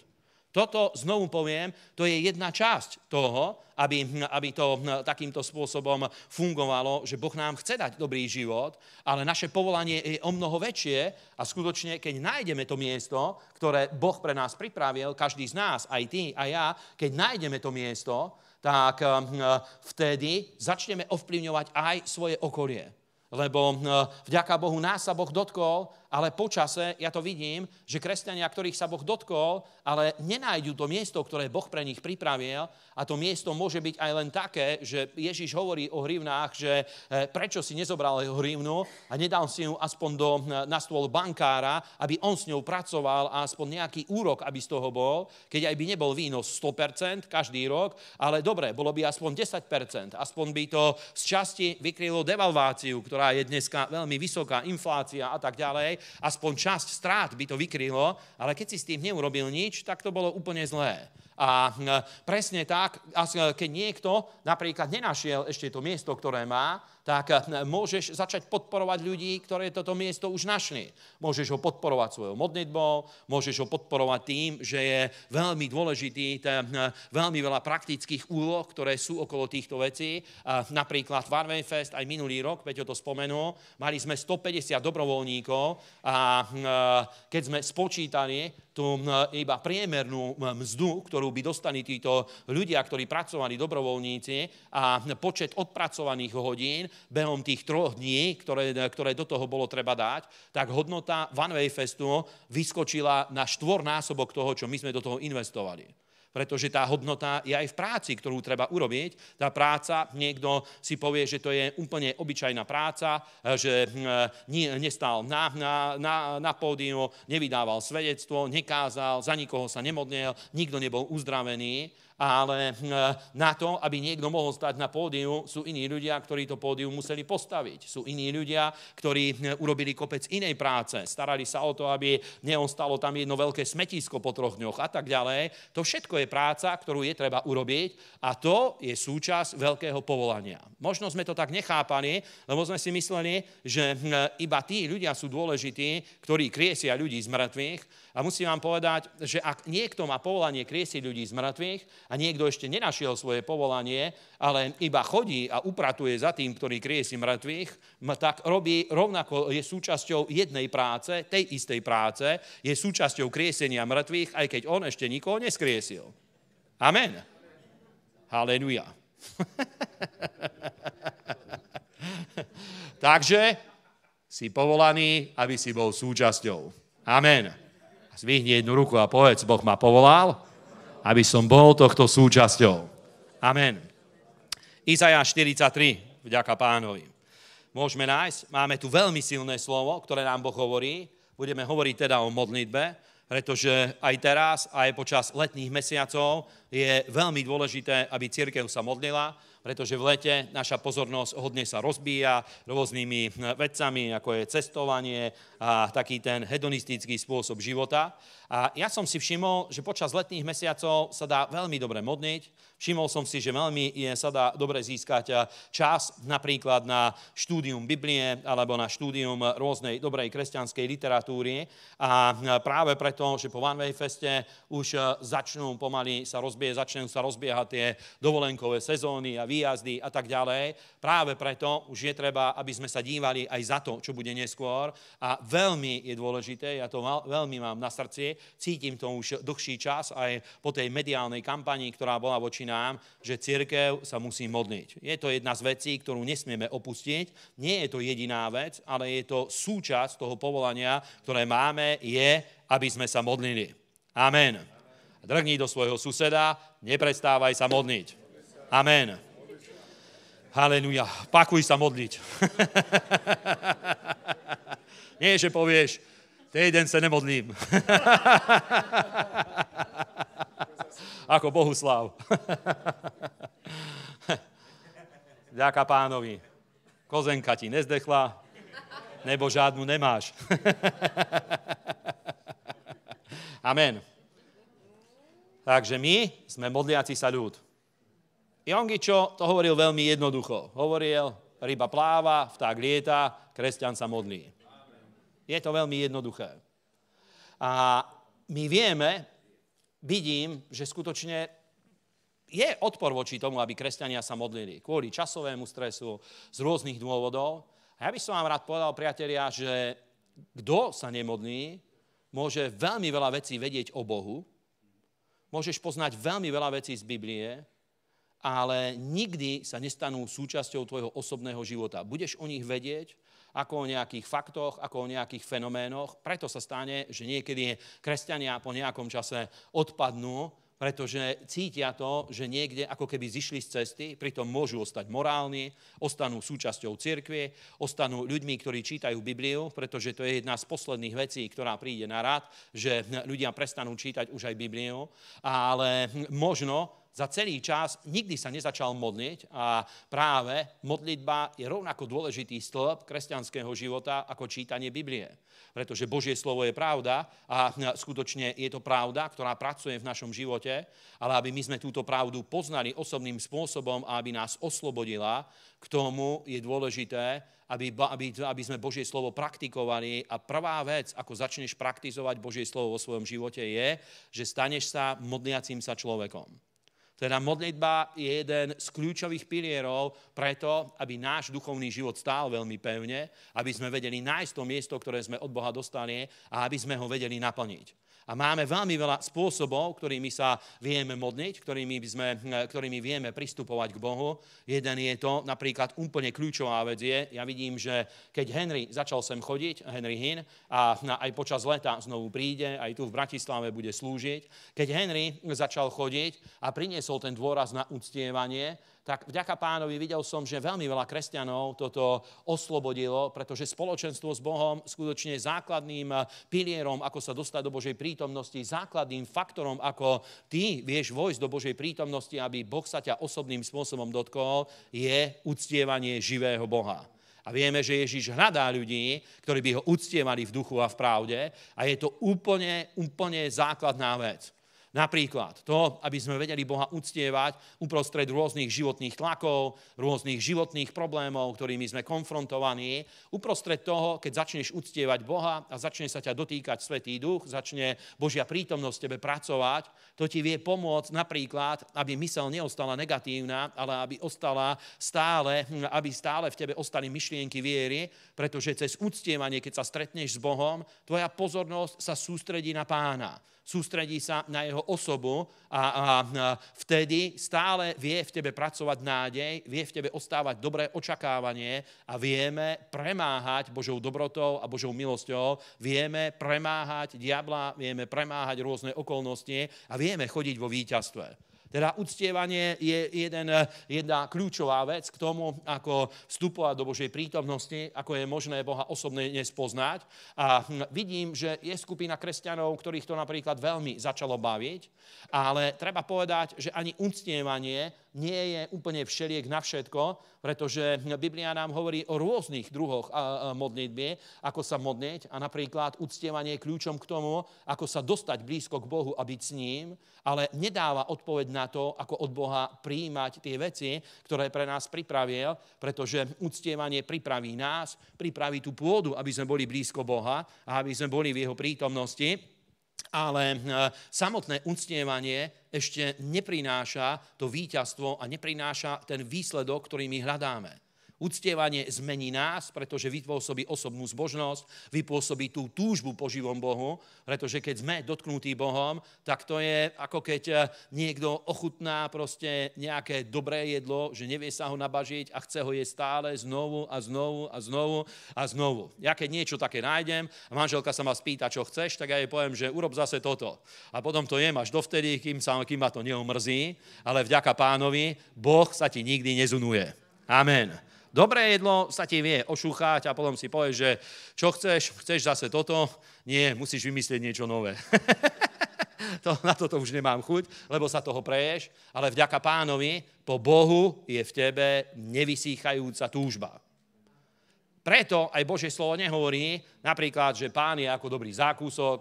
Toto, znovu poviem, to je jedna časť toho, aby, aby to hm, takýmto spôsobom fungovalo, že Boh nám chce dať dobrý život, ale naše povolanie je o mnoho väčšie a skutočne, keď nájdeme to miesto, ktoré Boh pre nás pripravil, každý z nás, aj ty a ja, keď nájdeme to miesto, tak hm, vtedy začneme ovplyvňovať aj svoje okolie. Lebo hm, vďaka Bohu nás sa Boh dotkol ale počase ja to vidím, že kresťania, ktorých sa Boh dotkol, ale nenájdu to miesto, ktoré Boh pre nich pripravil a to miesto môže byť aj len také, že Ježiš hovorí o hrivnách, že e, prečo si nezobral jeho hrivnu a nedal si ju aspoň do, e, na stôl bankára, aby on s ňou pracoval a aspoň nejaký úrok, aby z toho bol, keď aj by nebol výnos 100% každý rok, ale dobre, bolo by aspoň 10%, aspoň by to z časti vykrylo devalváciu, ktorá je dneska veľmi vysoká, inflácia a tak ďalej, aspoň časť strát by to vykrylo, ale keď si s tým neurobil nič, tak to bolo úplne zlé. A e, presne tak, e, keď niekto napríklad nenašiel ešte to miesto, ktoré má, tak e, môžeš začať podporovať ľudí, ktoré toto miesto už našli. Môžeš ho podporovať svojou modlitbou, môžeš ho podporovať tým, že je veľmi dôležitý, veľmi veľa praktických úloh, ktoré sú okolo týchto vecí. Napríklad Farway Fest, aj minulý rok, Peťo to spomenul, mali sme 150 dobrovoľníkov a keď sme spočítali, tú e, iba priemernú e, mzdu, ktorú by dostali títo ľudia, ktorí pracovali dobrovoľníci a počet odpracovaných hodín behom tých troch dní, ktoré, e, ktoré do toho bolo treba dať, tak hodnota One Way Festu vyskočila na štvornásobok toho, čo my sme do toho investovali pretože tá hodnota je aj v práci, ktorú treba urobiť. Tá práca, niekto si povie, že to je úplne obyčajná práca, eh, že hm, eh, nestal na, na, na, na pódiu, nevydával svedectvo, nekázal, za nikoho sa nemodnil, nikto nebol uzdravený ale hm, eh, na to, aby niekto mohol stať na pódiu, sú iní ľudia, ktorí to pódium museli postaviť. Sú iní ľudia, ktorí hm, urobili kopec inej práce, starali sa o to, aby neostalo tam jedno veľké smetisko po troch dňoch a tak ďalej. To všetko je práca, ktorú je treba urobiť a to je súčasť veľkého povolania. Možno sme to tak nechápali, lebo sme si mysleli, že hm, iba tí ľudia sú dôležití, ktorí kriesia ľudí z mŕtvych. A musím vám povedať, že ak niekto má povolanie kriesiť ľudí z mŕtvych, a niekto ešte nenašiel svoje povolanie, ale iba chodí a upratuje za tým, ktorý si mŕtvych, tak robí rovnako, je súčasťou jednej práce, tej istej práce, je súčasťou kriesenia mŕtvych, aj keď on ešte nikoho neskriesil. Amen. Halenuja. Takže si povolaný, aby si bol súčasťou. Amen. Zvihni jednu ruku a povedz, Boh ma povolal aby som bol tohto súčasťou. Amen. Izaja 43, vďaka pánovi. Môžeme nájsť, máme tu veľmi silné slovo, ktoré nám Boh hovorí. Budeme hovoriť teda o modlitbe, pretože aj teraz, aj počas letných mesiacov je veľmi dôležité, aby církev sa modlila, pretože v lete naša pozornosť hodne sa rozbíja rôznymi hm, vecami, ako je cestovanie a taký ten hedonistický spôsob života. A ja som si všimol, že počas letných mesiacov sa dá veľmi dobre modniť, Všimol som si, že veľmi je, sa dá dobre získať eh, čas napríklad na štúdium Biblie alebo na štúdium rôznej dobrej kresťanskej literatúry. A eh, práve preto, že po One Way Feste už eh, začnú pomaly sa rozbie, začnú sa rozbiehať tie dovolenkové sezóny a výjazdy a tak ďalej. Práve preto už je treba, aby sme sa dívali aj za to, čo bude neskôr. A veľmi je dôležité, ja to veľmi mám na srdci, cítim to už dlhší čas aj po tej mediálnej kampanii, ktorá bola voči nám, že církev sa musí modliť. Je to jedna z vecí, ktorú nesmieme opustiť. Nie je to jediná vec, ale je to súčasť toho povolania, ktoré máme, je, aby sme sa modlili. Amen. Drgni do svojho suseda, neprestávaj sa modliť. Amen. Halenúja, Pakuj sa modliť. Nie, že povieš, ten jeden sa nemodlím. ako Bohuslav. Ďaká pánovi. Kozenka ti nezdechla, nebo žádnu nemáš. Amen. Takže my sme modliaci sa ľud. Jongičo to hovoril veľmi jednoducho. Hovoril, ryba pláva, vták lieta, kresťan sa modlí. Je to veľmi jednoduché. A my vieme, vidím, že skutočne je odpor voči tomu, aby kresťania sa modlili. Kvôli časovému stresu, z rôznych dôvodov. A ja by som vám rád povedal, priatelia, že kto sa nemodlí, môže veľmi veľa vecí vedieť o Bohu, môžeš poznať veľmi veľa vecí z Biblie, ale nikdy sa nestanú súčasťou tvojho osobného života. Budeš o nich vedieť, ako o nejakých faktoch, ako o nejakých fenoménoch. Preto sa stane, že niekedy kresťania po nejakom čase odpadnú, pretože cítia to, že niekde ako keby zišli z cesty, pritom môžu ostať morálni, ostanú súčasťou cirkvie, ostanú ľuďmi, ktorí čítajú Bibliu, pretože to je jedna z posledných vecí, ktorá príde na rad, že ľudia prestanú čítať už aj Bibliu, ale možno za celý čas nikdy sa nezačal modliť a práve modlitba je rovnako dôležitý stĺp kresťanského života ako čítanie Biblie. Pretože Božie slovo je pravda a skutočne je to pravda, ktorá pracuje v našom živote, ale aby my sme túto pravdu poznali osobným spôsobom a aby nás oslobodila, k tomu je dôležité, aby, aby, aby sme Božie slovo praktikovali. A prvá vec, ako začneš praktizovať Božie slovo vo svojom živote, je, že staneš sa modliacím sa človekom. Teda modlitba je jeden z kľúčových pilierov preto, aby náš duchovný život stál veľmi pevne, aby sme vedeli nájsť to miesto, ktoré sme od Boha dostali a aby sme ho vedeli naplniť. A máme veľmi veľa spôsobov, ktorými sa vieme modliť, ktorými, by sme, hm, ktorými vieme pristupovať k Bohu. Jeden je to napríklad úplne kľúčová vec je, ja vidím, že keď Henry začal sem chodiť, Henry Hin, a hm, aj počas leta znovu príde, aj tu v Bratislave bude slúžiť, keď Henry začal chodiť a priniesol ten dôraz na uctievanie, tak vďaka pánovi videl som, že veľmi veľa kresťanov toto oslobodilo, pretože spoločenstvo s Bohom skutočne základným eh, pilierom, ako sa dostať do Božej prítomnosti, základným faktorom, ako ty vieš vojsť do Božej prítomnosti, aby Boh sa ťa osobným spôsobom dotkol, je uctievanie živého Boha. A vieme, že Ježiš hľadá ľudí, ktorí by ho uctievali v duchu a v pravde. A je to úplne, úplne základná vec. Napríklad to, aby sme vedeli Boha uctievať uprostred rôznych životných tlakov, rôznych životných problémov, ktorými sme konfrontovaní. Uprostred toho, keď začneš uctievať Boha a začne sa ťa dotýkať Svetý Duch, začne Božia prítomnosť tebe pracovať, to ti vie pomôcť napríklad, aby mysel neostala negatívna, ale aby ostala stále, aby stále v tebe ostali myšlienky viery, pretože cez uctievanie, keď sa stretneš s Bohom, tvoja pozornosť sa sústredí na pána sústredí sa na jeho osobu a, a, a vtedy stále vie v tebe pracovať nádej, vie v tebe ostávať dobré očakávanie a vieme premáhať Božou dobrotou a Božou milosťou, vieme premáhať diabla, vieme premáhať rôzne okolnosti a vieme chodiť vo víťazstve. Teda uctievanie je jeden, jedna kľúčová vec k tomu, ako vstupovať do Božej prítomnosti, ako je možné Boha osobne nespoznať. A vidím, že je skupina kresťanov, ktorých to napríklad veľmi začalo baviť, ale treba povedať, že ani uctievanie nie je úplne všeliek na všetko, pretože Biblia nám hovorí o rôznych druhoch modlitby, ako sa modliť a napríklad uctievanie kľúčom k tomu, ako sa dostať blízko k Bohu a byť s ním, ale nedáva odpoveď na to, ako od Boha prijímať tie veci, ktoré pre nás pripravil, pretože uctievanie pripraví nás, pripraví tú pôdu, aby sme boli blízko Boha a aby sme boli v jeho prítomnosti ale e, samotné uctievanie ešte neprináša to víťazstvo a neprináša ten výsledok, ktorý my hľadáme. Uctievanie zmení nás, pretože vypôsobí osobnú zbožnosť, vypôsobí tú túžbu po živom Bohu, pretože keď sme dotknutí Bohom, tak to je ako keď eh, niekto ochutná proste nejaké dobré jedlo, že nevie sa ho nabažiť a chce ho jesť stále znovu a znovu a znovu a znovu. Ja keď niečo také nájdem a manželka sa ma spýta, čo chceš, tak ja jej poviem, že urob zase toto. A potom to jem až dovtedy, kým, sa, kým ma to neomrzí, ale vďaka pánovi, Boh sa ti nikdy nezunuje. Amen. Dobré jedlo sa ti vie ošúchať a potom si povieš, že čo chceš, chceš zase toto, nie, musíš vymyslieť niečo nové. to, na toto už nemám chuť, lebo sa toho preješ, ale vďaka pánovi, po Bohu je v tebe nevysýchajúca túžba. Preto aj Božie slovo nehovorí napríklad, že pán je ako dobrý zákusok,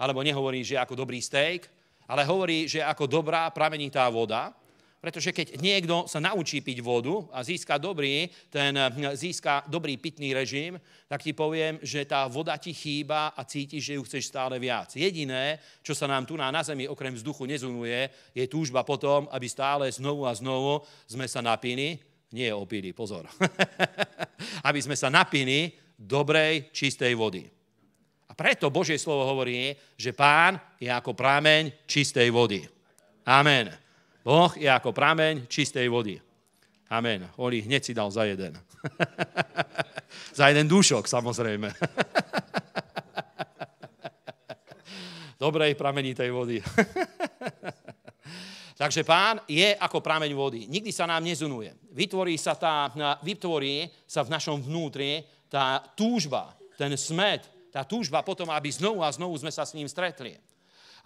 alebo nehovorí, že ako dobrý steak, ale hovorí, že ako dobrá pramenitá voda, pretože keď niekto sa naučí piť vodu a získa dobrý, ten, hm, získa dobrý pitný režim, tak ti poviem, že tá voda ti chýba a cítiš, že ju chceš stále viac. Jediné, čo sa nám tu na, na zemi okrem vzduchu nezunuje, je túžba potom, aby stále znovu a znovu sme sa napili, nie opili, pozor, aby sme sa napili dobrej, čistej vody. A preto Božie slovo hovorí, že pán je ako prámeň čistej vody. Amen. Boh je ako prameň čistej vody. Amen. On ich hneď si dal za jeden. za jeden dušok, samozrejme. Dobrej pramenitej vody. Takže pán je ako prameň vody. Nikdy sa nám nezunuje. Vytvorí sa, tá, vytvorí sa v našom vnútri tá túžba, ten smet, tá túžba potom, aby znovu a znovu sme sa s ním stretli.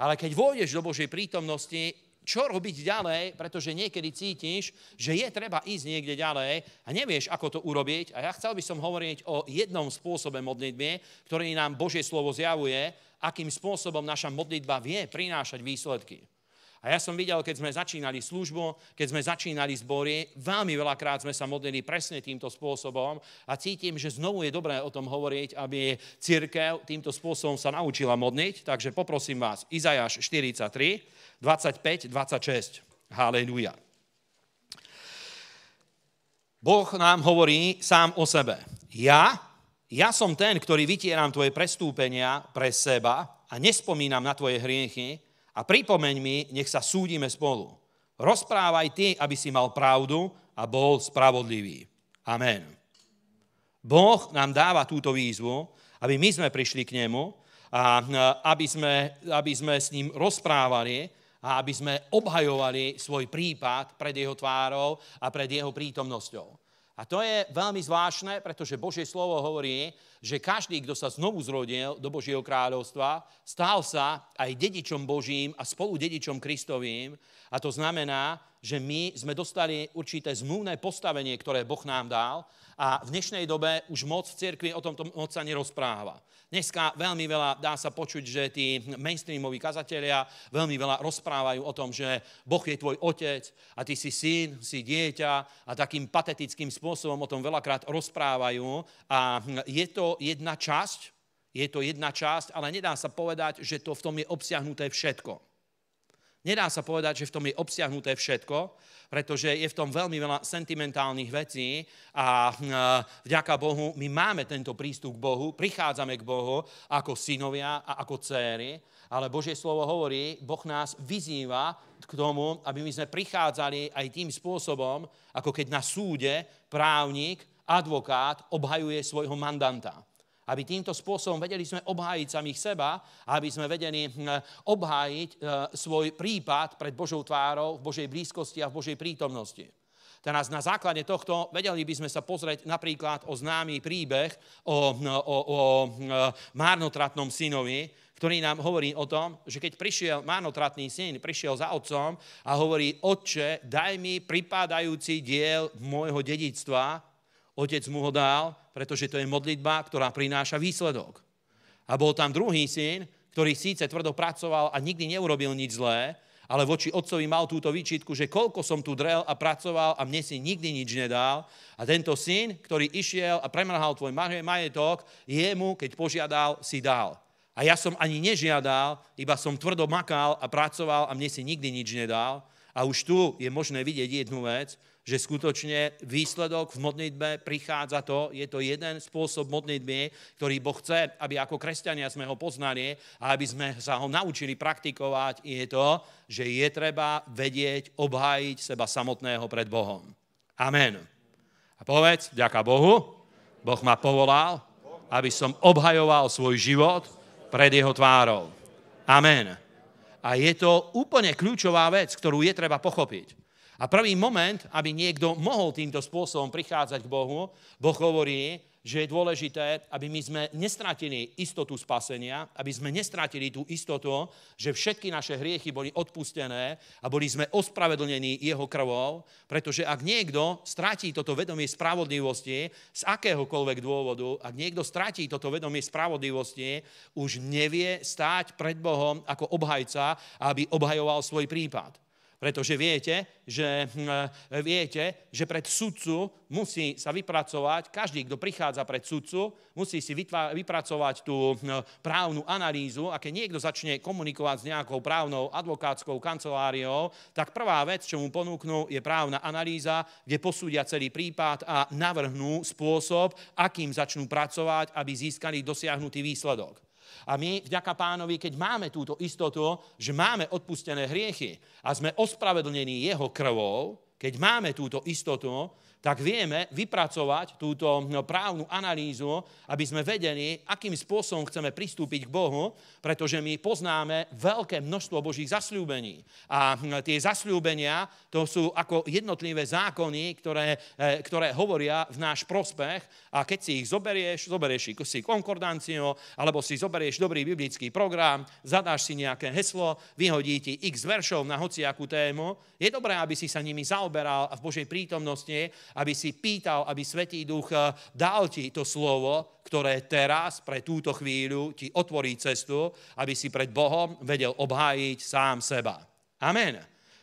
Ale keď vôjdeš do Božej prítomnosti, čo robiť ďalej, pretože niekedy cítiš, že je treba ísť niekde ďalej a nevieš, ako to urobiť. A ja chcel by som hovoriť o jednom spôsobe modlitby, ktorý nám Božie slovo zjavuje, akým spôsobom naša modlitba vie prinášať výsledky. A ja som videl, keď sme začínali službu, keď sme začínali zbory, veľmi veľakrát sme sa modlili presne týmto spôsobom a cítim, že znovu je dobré o tom hovoriť, aby církev týmto spôsobom sa naučila modliť. Takže poprosím vás, Izajaš 43, 25, 26. Haleluja. Boh nám hovorí sám o sebe. Ja, ja som ten, ktorý vytieram tvoje prestúpenia pre seba a nespomínam na tvoje hriechy, a pripomeň mi, nech sa súdime spolu. Rozprávaj ty, aby si mal pravdu a bol spravodlivý. Amen. Boh nám dáva túto výzvu, aby my sme prišli k nemu a aby sme, aby sme s ním rozprávali a aby sme obhajovali svoj prípad pred jeho tvárou a pred jeho prítomnosťou. A to je veľmi zvláštne, pretože Božie slovo hovorí, že každý, kto sa znovu zrodil do Božieho kráľovstva, stal sa aj dedičom Božím a spolu dedičom Kristovým. A to znamená, že my sme dostali určité zmluvné postavenie, ktoré Boh nám dal a v dnešnej dobe už moc v cirkvi o tomto moc sa nerozpráva. Dneska veľmi veľa dá sa počuť, že tí mainstreamoví kazatelia veľmi veľa rozprávajú o tom, že Boh je tvoj otec a ty si syn, si dieťa a takým patetickým spôsobom o tom veľakrát rozprávajú. A je to jedna časť, je to jedna časť, ale nedá sa povedať, že to v tom je obsiahnuté všetko. Nedá sa povedať, že v tom je obsiahnuté všetko, pretože je v tom veľmi veľa sentimentálnych vecí a e, vďaka Bohu my máme tento prístup k Bohu, prichádzame k Bohu ako synovia a ako céry, ale Božie slovo hovorí, Boh nás vyzýva k tomu, aby my sme prichádzali aj tým spôsobom, ako keď na súde právnik, advokát obhajuje svojho mandanta aby týmto spôsobom vedeli sme obhájiť samých seba a aby sme vedeli hm, obhájiť e, svoj prípad pred Božou tvárou, v Božej blízkosti a v Božej prítomnosti. Teraz na základe tohto vedeli by sme sa pozrieť napríklad o známy príbeh o, hm, o, o, o hm, márnotratnom synovi, ktorý nám hovorí o tom, že keď prišiel márnotratný syn, prišiel za otcom a hovorí, otče, daj mi pripadajúci diel môjho dedictva, Otec mu ho dal, pretože to je modlitba, ktorá prináša výsledok. A bol tam druhý syn, ktorý síce tvrdo pracoval a nikdy neurobil nič zlé, ale voči otcovi mal túto výčitku, že koľko som tu drel a pracoval a mne si nikdy nič nedal. A tento syn, ktorý išiel a premrhal tvoj majetok, jemu, keď požiadal, si dal. A ja som ani nežiadal, iba som tvrdo makal a pracoval a mne si nikdy nič nedal. A už tu je možné vidieť jednu vec, že skutočne výsledok v modlitbe prichádza to, je to jeden spôsob modlitby, ktorý Boh chce, aby ako kresťania sme ho poznali a aby sme sa ho naučili praktikovať, je to, že je treba vedieť obhájiť seba samotného pred Bohom. Amen. A povedz, ďaká Bohu, Boh ma povolal, aby som obhajoval svoj život pred jeho tvárou. Amen. A je to úplne kľúčová vec, ktorú je treba pochopiť. A prvý moment, aby niekto mohol týmto spôsobom prichádzať k Bohu, Boh hovorí, že je dôležité, aby my sme nestratili istotu spasenia, aby sme nestratili tú istotu, že všetky naše hriechy boli odpustené a boli sme ospravedlnení jeho krvou, pretože ak niekto stratí toto vedomie spravodlivosti z akéhokoľvek dôvodu, ak niekto stratí toto vedomie spravodlivosti, už nevie stáť pred Bohom ako obhajca, aby obhajoval svoj prípad. Pretože viete, že, hm, viete, že pred sudcu musí sa vypracovať, každý, kto prichádza pred sudcu, musí si vypracovať tú hm, právnu analýzu a keď niekto začne komunikovať s nejakou právnou advokátskou kanceláriou, tak prvá vec, čo mu ponúknú, je právna analýza, kde posúdia celý prípad a navrhnú spôsob, akým začnú pracovať, aby získali dosiahnutý výsledok. A my, vďaka pánovi, keď máme túto istotu, že máme odpustené hriechy a sme ospravedlnení jeho krvou, keď máme túto istotu, tak vieme vypracovať túto no, právnu analýzu, aby sme vedeli, akým spôsobom chceme pristúpiť k Bohu, pretože my poznáme veľké množstvo Božích zasľúbení. A no, tie zasľúbenia to sú ako jednotlivé zákony, ktoré, e, ktoré hovoria v náš prospech a keď si ich zoberieš, zoberieš si konkordanciu, alebo si zoberieš dobrý biblický program, zadáš si nejaké heslo, vyhodí ti x veršov na hociakú tému, je dobré, aby si sa nimi zaoberal a v Božej prítomnosti aby si pýtal, aby Svetý Duch eh, dal ti to slovo, ktoré teraz, pre túto chvíľu, ti otvorí cestu, aby si pred Bohom vedel obhájiť sám seba. Amen.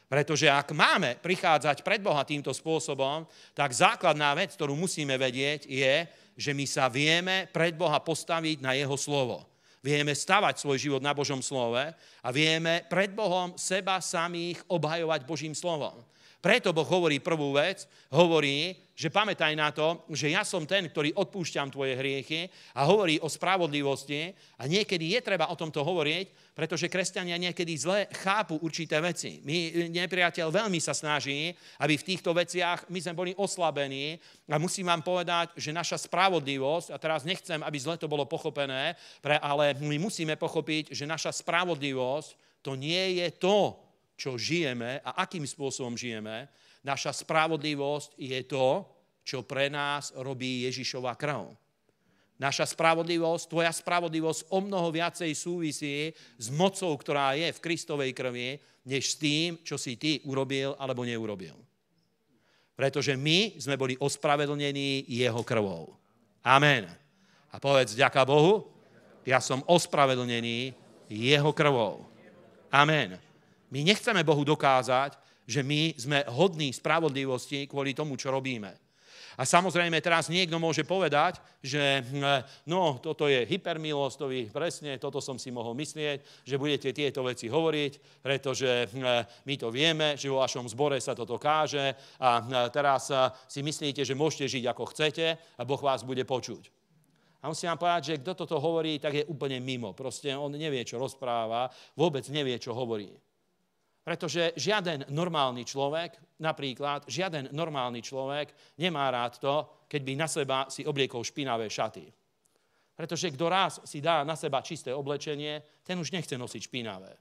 Pretože ak máme prichádzať pred Boha týmto spôsobom, tak základná vec, ktorú musíme vedieť, je, že my sa vieme pred Boha postaviť na Jeho slovo. Vieme stavať svoj život na Božom slove a vieme pred Bohom seba samých obhajovať Božím slovom. Preto Boh hovorí prvú vec, hovorí, že pamätaj na to, že ja som ten, ktorý odpúšťam tvoje hriechy a hovorí o spravodlivosti a niekedy je treba o tomto hovoriť, pretože kresťania niekedy zle chápu určité veci. My, nepriateľ veľmi sa snaží, aby v týchto veciach my sme boli oslabení a musím vám povedať, že naša spravodlivosť, a teraz nechcem, aby zle to bolo pochopené, pre, ale my musíme pochopiť, že naša spravodlivosť to nie je to, čo žijeme a akým spôsobom žijeme, naša spravodlivosť je to, čo pre nás robí Ježišova krv. Naša spravodlivosť, tvoja spravodlivosť o mnoho viacej súvisí s mocou, ktorá je v Kristovej krvi, než s tým, čo si ty urobil alebo neurobil. Pretože my sme boli ospravedlnení jeho krvou. Amen. A povedz, ďaká Bohu, ja som ospravedlnený jeho krvou. Amen. My nechceme Bohu dokázať, že my sme hodní spravodlivosti kvôli tomu, čo robíme. A samozrejme teraz niekto môže povedať, že hm, no, toto je hypermilostový, presne, toto som si mohol myslieť, že budete tieto veci hovoriť, pretože hm, my to vieme, že vo vašom zbore sa toto káže a hm, teraz si myslíte, že môžete žiť ako chcete a Boh vás bude počuť. A musím vám povedať, že kto toto hovorí, tak je úplne mimo. Proste on nevie, čo rozpráva, vôbec nevie, čo hovorí. Pretože žiaden normálny človek, napríklad, žiaden normálny človek nemá rád to, keď by na seba si obliekol špinavé šaty. Pretože kto raz si dá na seba čisté oblečenie, ten už nechce nosiť špinavé.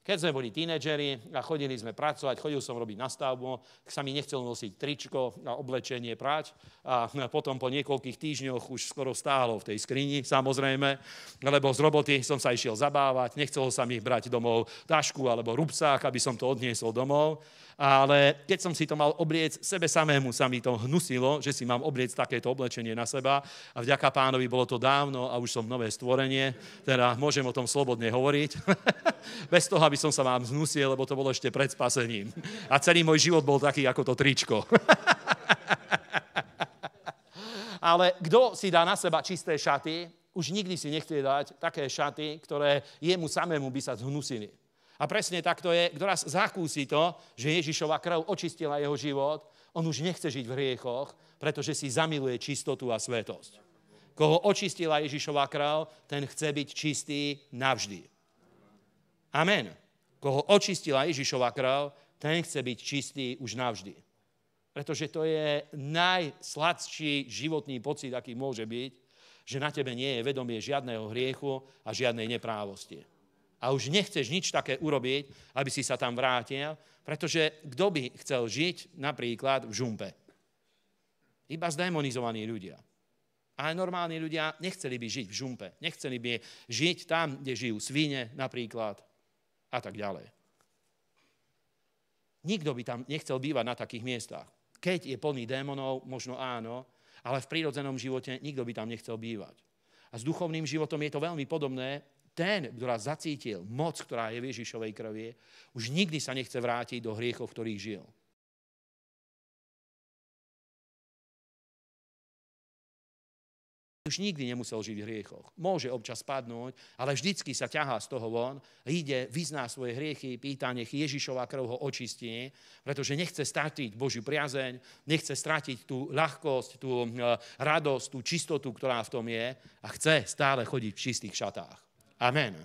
Keď sme boli tínedžeri a chodili sme pracovať, chodil som robiť na stavbu, sa mi nechcel nosiť tričko a oblečenie prať a potom po niekoľkých týždňoch už skoro stálo v tej skrini, samozrejme, lebo z roboty som sa išiel zabávať, nechcel sa mi brať domov tašku alebo rubsák, aby som to odniesol domov, ale keď som si to mal obliec, sebe samému sa mi to hnusilo, že si mám obliec takéto oblečenie na seba a vďaka pánovi bolo to dávno a už som nové stvorenie, teda môžem o tom slobodne hovoriť, bez toho, aby som sa vám znusil, lebo to bolo ešte pred spasením. A celý môj život bol taký ako to tričko. Ale kto si dá na seba čisté šaty, už nikdy si nechce dať také šaty, ktoré jemu samému by sa zhnusili. A presne takto je, kto raz zakúsi to, že Ježišova krv očistila jeho život, on už nechce žiť v hriechoch, pretože si zamiluje čistotu a svetosť. Koho očistila Ježišova krv, ten chce byť čistý navždy. Amen koho očistila Ježišova krv, ten chce byť čistý už navždy. Pretože to je najsladší životný pocit, aký môže byť, že na tebe nie je vedomie žiadneho hriechu a žiadnej neprávosti. A už nechceš nič také urobiť, aby si sa tam vrátil, pretože kto by chcel žiť napríklad v žumpe? Iba zdemonizovaní ľudia. Ale normálni ľudia nechceli by žiť v žumpe. Nechceli by žiť tam, kde žijú svine napríklad, a tak ďalej. Nikto by tam nechcel bývať na takých miestach. Keď je plný démonov, možno áno, ale v prírodzenom živote nikto by tam nechcel bývať. A s duchovným životom je to veľmi podobné. Ten, ktorá zacítil moc, ktorá je v Ježišovej krvi, už nikdy sa nechce vrátiť do hriechov, v ktorých žil. už nikdy nemusel žiť v hriechoch. Môže občas padnúť, ale vždycky sa ťahá z toho von, ide, vyzná svoje hriechy, pýta, nech Ježišova krv ho očistí, pretože nechce stratiť Božiu priazeň, nechce stratiť tú ľahkosť, tú eh, radosť, tú čistotu, ktorá v tom je a chce stále chodiť v čistých šatách. Amen.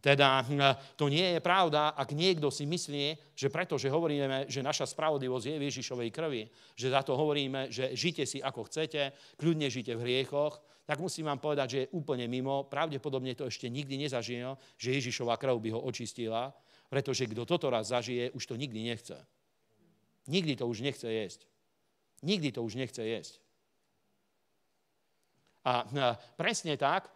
Teda eh, to nie je pravda, ak niekto si myslí, že preto, že hovoríme, že naša spravodlivosť je v Ježišovej krvi, že za to hovoríme, že žite si ako chcete, kľudne žite v hriechoch, tak musím vám povedať, že je úplne mimo. Pravdepodobne to ešte nikdy nezažije, že Ježišova krv by ho očistila, pretože kto toto raz zažije, už to nikdy nechce. Nikdy to už nechce jesť. Nikdy to už nechce jesť. A presne tak,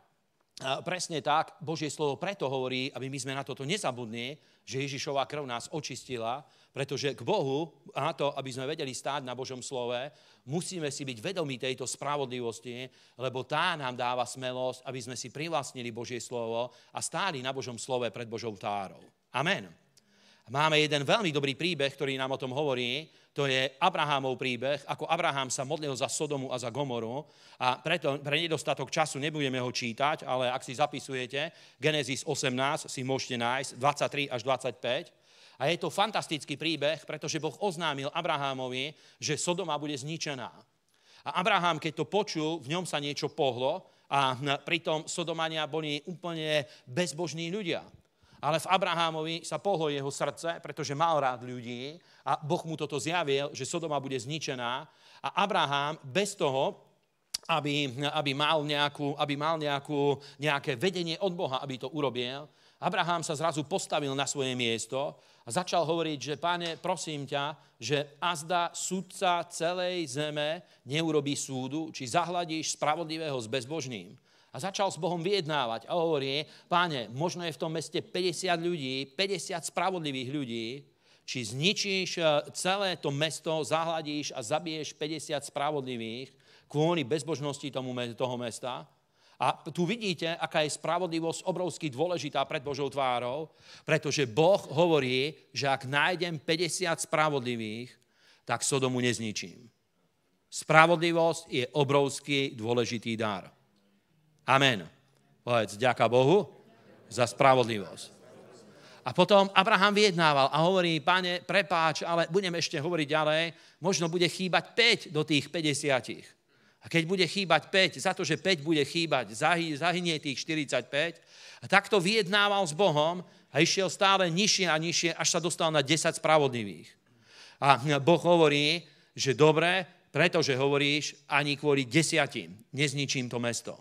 presne tak, Božie slovo preto hovorí, aby my sme na toto nezabudli, že Ježišová krv nás očistila, pretože k Bohu, na to, aby sme vedeli stáť na Božom slove, musíme si byť vedomí tejto spravodlivosti, lebo tá nám dáva smelosť, aby sme si privlastnili Božie slovo a stáli na Božom slove pred Božou tárou. Amen. Máme jeden veľmi dobrý príbeh, ktorý nám o tom hovorí. To je Abrahamov príbeh, ako Abraham sa modlil za Sodomu a za Gomoru. A preto pre nedostatok času nebudeme ho čítať, ale ak si zapisujete, Genesis 18 si môžete nájsť, 23 až 25. A je to fantastický príbeh, pretože Boh oznámil Abrahamovi, že Sodoma bude zničená. A Abraham, keď to počul, v ňom sa niečo pohlo a pritom Sodomania boli úplne bezbožní ľudia ale v Abrahámovi sa pohlo jeho srdce, pretože mal rád ľudí a Boh mu toto zjavil, že Sodoma bude zničená. A Abrahám bez toho, aby, aby mal, nejakú, aby mal nejakú, nejaké vedenie od Boha, aby to urobil, Abraham sa zrazu postavil na svoje miesto a začal hovoriť, že páne, prosím ťa, že azda sudca celej zeme neurobí súdu, či zahladíš spravodlivého s bezbožným. A začal s Bohom vyjednávať a hovorí, páne, možno je v tom meste 50 ľudí, 50 spravodlivých ľudí, či zničíš e, celé to mesto, zahladíš a zabiješ 50 spravodlivých kvôli bezbožnosti tomu, toho mesta. A tu vidíte, aká je spravodlivosť obrovsky dôležitá pred Božou tvárou, pretože Boh hovorí, že ak nájdem 50 spravodlivých, tak Sodomu nezničím. Spravodlivosť je obrovský dôležitý dar. Amen. Povedz, ďaká Bohu za spravodlivosť. A potom Abraham vyjednával a hovorí, pane, prepáč, ale budem ešte hovoriť ďalej, možno bude chýbať 5 do tých 50. A keď bude chýbať 5, za to, že 5 bude chýbať, zahynie tých 45. A takto vyjednával s Bohom a išiel stále nižšie a nižšie, až sa dostal na 10 spravodlivých. A Boh hovorí, že dobre, pretože hovoríš ani kvôli desiatim nezničím to mesto.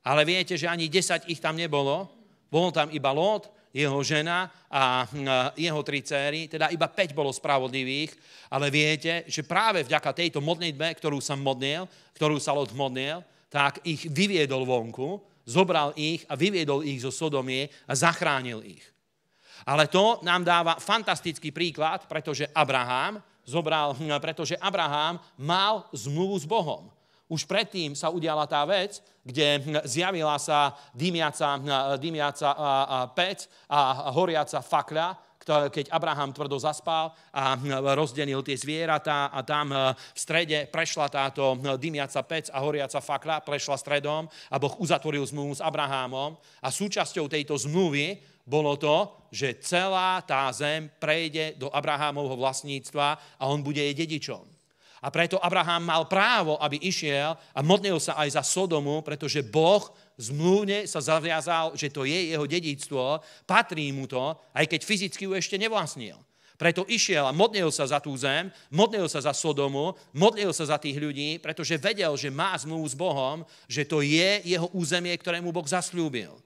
Ale viete, že ani 10 ich tam nebolo. Bol tam iba Lot, jeho žena a jeho tri céry, teda iba 5 bolo spravodlivých, ale viete, že práve vďaka tejto modlitbe, ktorú som modlil, ktorú sa Lot modlil, tak ich vyviedol vonku, zobral ich a vyviedol ich zo Sodomie a zachránil ich. Ale to nám dáva fantastický príklad, pretože Abraham zobral, pretože Abraham mal zmluvu s Bohom. Už predtým sa udiala tá vec, kde zjavila sa dymiaca, dymiaca pec a horiaca fakľa, keď Abraham tvrdo zaspal a rozdenil tie zvieratá a tam e, v strede prešla táto dymiaca pec a horiaca fakla, prešla stredom a Boh uzatvoril zmluvu s Abrahamom. a súčasťou tejto zmluvy bolo to, že celá tá zem prejde do Abrahamovho vlastníctva a on bude jej dedičom. A preto Abraham mal právo, aby išiel a modlil sa aj za Sodomu, pretože Boh zmluvne sa zaviazal, že to je jeho dedictvo, patrí mu to, aj keď fyzicky ju ešte nevlastnil. Preto išiel a modlil sa za tú zem, modlil sa za Sodomu, modlil sa za tých ľudí, pretože vedel, že má zmluvu s Bohom, že to je jeho územie, ktoré mu Boh zasľúbil.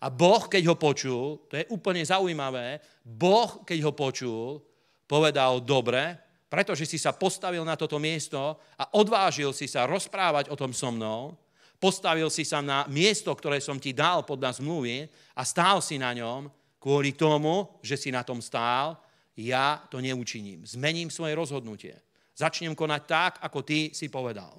A Boh, keď ho počul, to je úplne zaujímavé, Boh, keď ho počul, povedal, dobre, pretože si sa postavil na toto miesto a odvážil si sa rozprávať o tom so mnou, postavil si sa na miesto, ktoré som ti dal podľa zmluvy a stál si na ňom kvôli tomu, že si na tom stál, ja to neučiním. Zmením svoje rozhodnutie. Začnem konať tak, ako ty si povedal.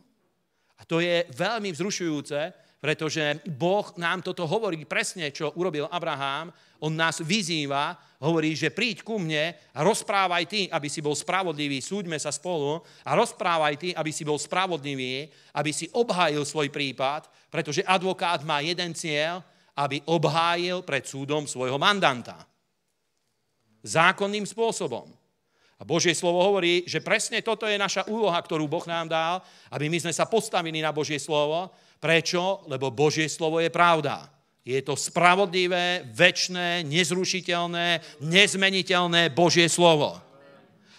A to je veľmi vzrušujúce, pretože Boh nám toto hovorí presne, čo urobil Abraham. On nás vyzýva, hovorí, že príď ku mne a rozprávaj ty, aby si bol spravodlivý, súďme sa spolu a rozprávaj ty, aby si bol spravodlivý, aby si obhájil svoj prípad, pretože advokát má jeden cieľ, aby obhájil pred súdom svojho mandanta. Zákonným spôsobom. A Božie slovo hovorí, že presne toto je naša úloha, ktorú Boh nám dal, aby my sme sa postavili na Božie slovo Prečo? Lebo Božie slovo je pravda. Je to spravodlivé, väčné, nezrušiteľné, nezmeniteľné Božie slovo.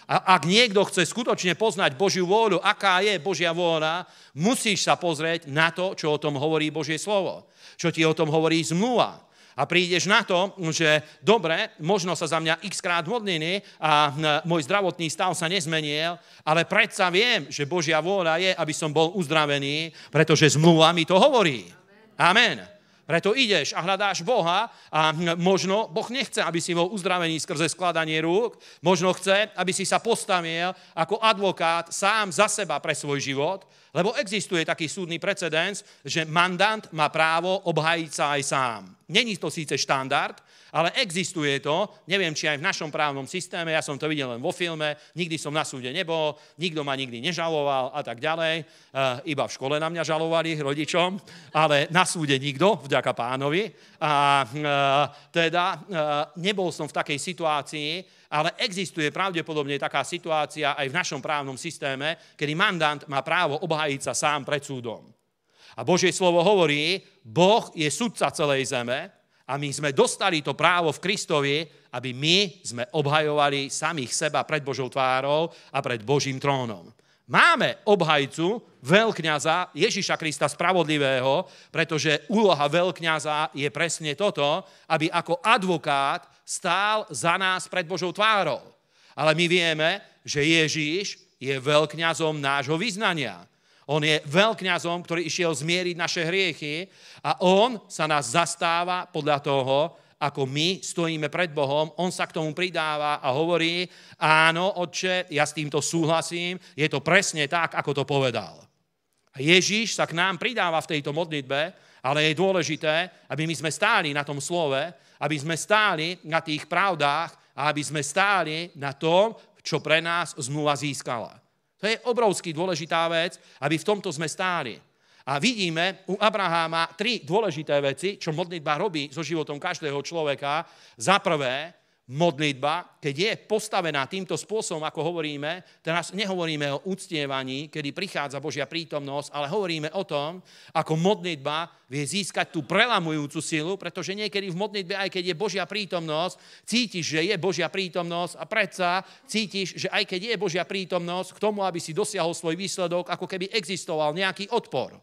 A ak niekto chce skutočne poznať Božiu vôľu, aká je Božia vôľa, musíš sa pozrieť na to, čo o tom hovorí Božie slovo. Čo ti o tom hovorí zmluva. A prídeš na to, že dobre, možno sa za mňa x krát modliny a e, môj zdravotný stav sa nezmenil, ale predsa viem, že Božia vôľa je, aby som bol uzdravený, pretože zmluva mi to hovorí. Amen. Preto ideš a hľadáš Boha a možno Boh nechce, aby si bol uzdravený skrze skladanie rúk, možno chce, aby si sa postavil ako advokát sám za seba pre svoj život, lebo existuje taký súdny precedens, že mandant má právo obhajiť sa aj sám. Není to síce štandard, ale existuje to. Neviem, či aj v našom právnom systéme, ja som to videl len vo filme, nikdy som na súde nebol, nikto ma nikdy nežaloval a tak ďalej. E, iba v škole na mňa žalovali rodičom, ale na súde nikto, vďaka pánovi. A e, teda e, nebol som v takej situácii, ale existuje pravdepodobne taká situácia aj v našom právnom systéme, kedy mandant má právo obhájiť sa sám pred súdom. A Božie slovo hovorí, Boh je sudca celej zeme a my sme dostali to právo v Kristovi, aby my sme obhajovali samých seba pred Božou tvárou a pred Božím trónom. Máme obhajcu, veľkňaza, Ježiša Krista spravodlivého, pretože úloha veľkňaza je presne toto, aby ako advokát stál za nás pred Božou tvárou. Ale my vieme, že Ježiš je veľkňazom nášho vyznania. On je veľkňazom, ktorý išiel zmieriť naše hriechy a on sa nás zastáva podľa toho, ako my stojíme pred Bohom, on sa k tomu pridáva a hovorí, áno, otče, ja s týmto súhlasím, je to presne tak, ako to povedal. A Ježíš sa k nám pridáva v tejto modlitbe, ale je dôležité, aby my sme stáli na tom slove, aby sme stáli na tých pravdách a aby sme stáli na tom, čo pre nás zmluva získala. To je obrovský dôležitá vec, aby v tomto sme stáli. A vidíme u Abraháma tri dôležité veci, čo modlitba robí so životom každého človeka. Za prvé, modlitba, keď je postavená týmto spôsobom, ako hovoríme, teraz nehovoríme o uctievaní, kedy prichádza Božia prítomnosť, ale hovoríme o tom, ako modlitba vie získať tú prelamujúcu silu, pretože niekedy v modlitbe, aj keď je Božia prítomnosť, cítiš, že je Božia prítomnosť a predsa cítiš, že aj keď je Božia prítomnosť, k tomu, aby si dosiahol svoj výsledok, ako keby existoval nejaký odpor.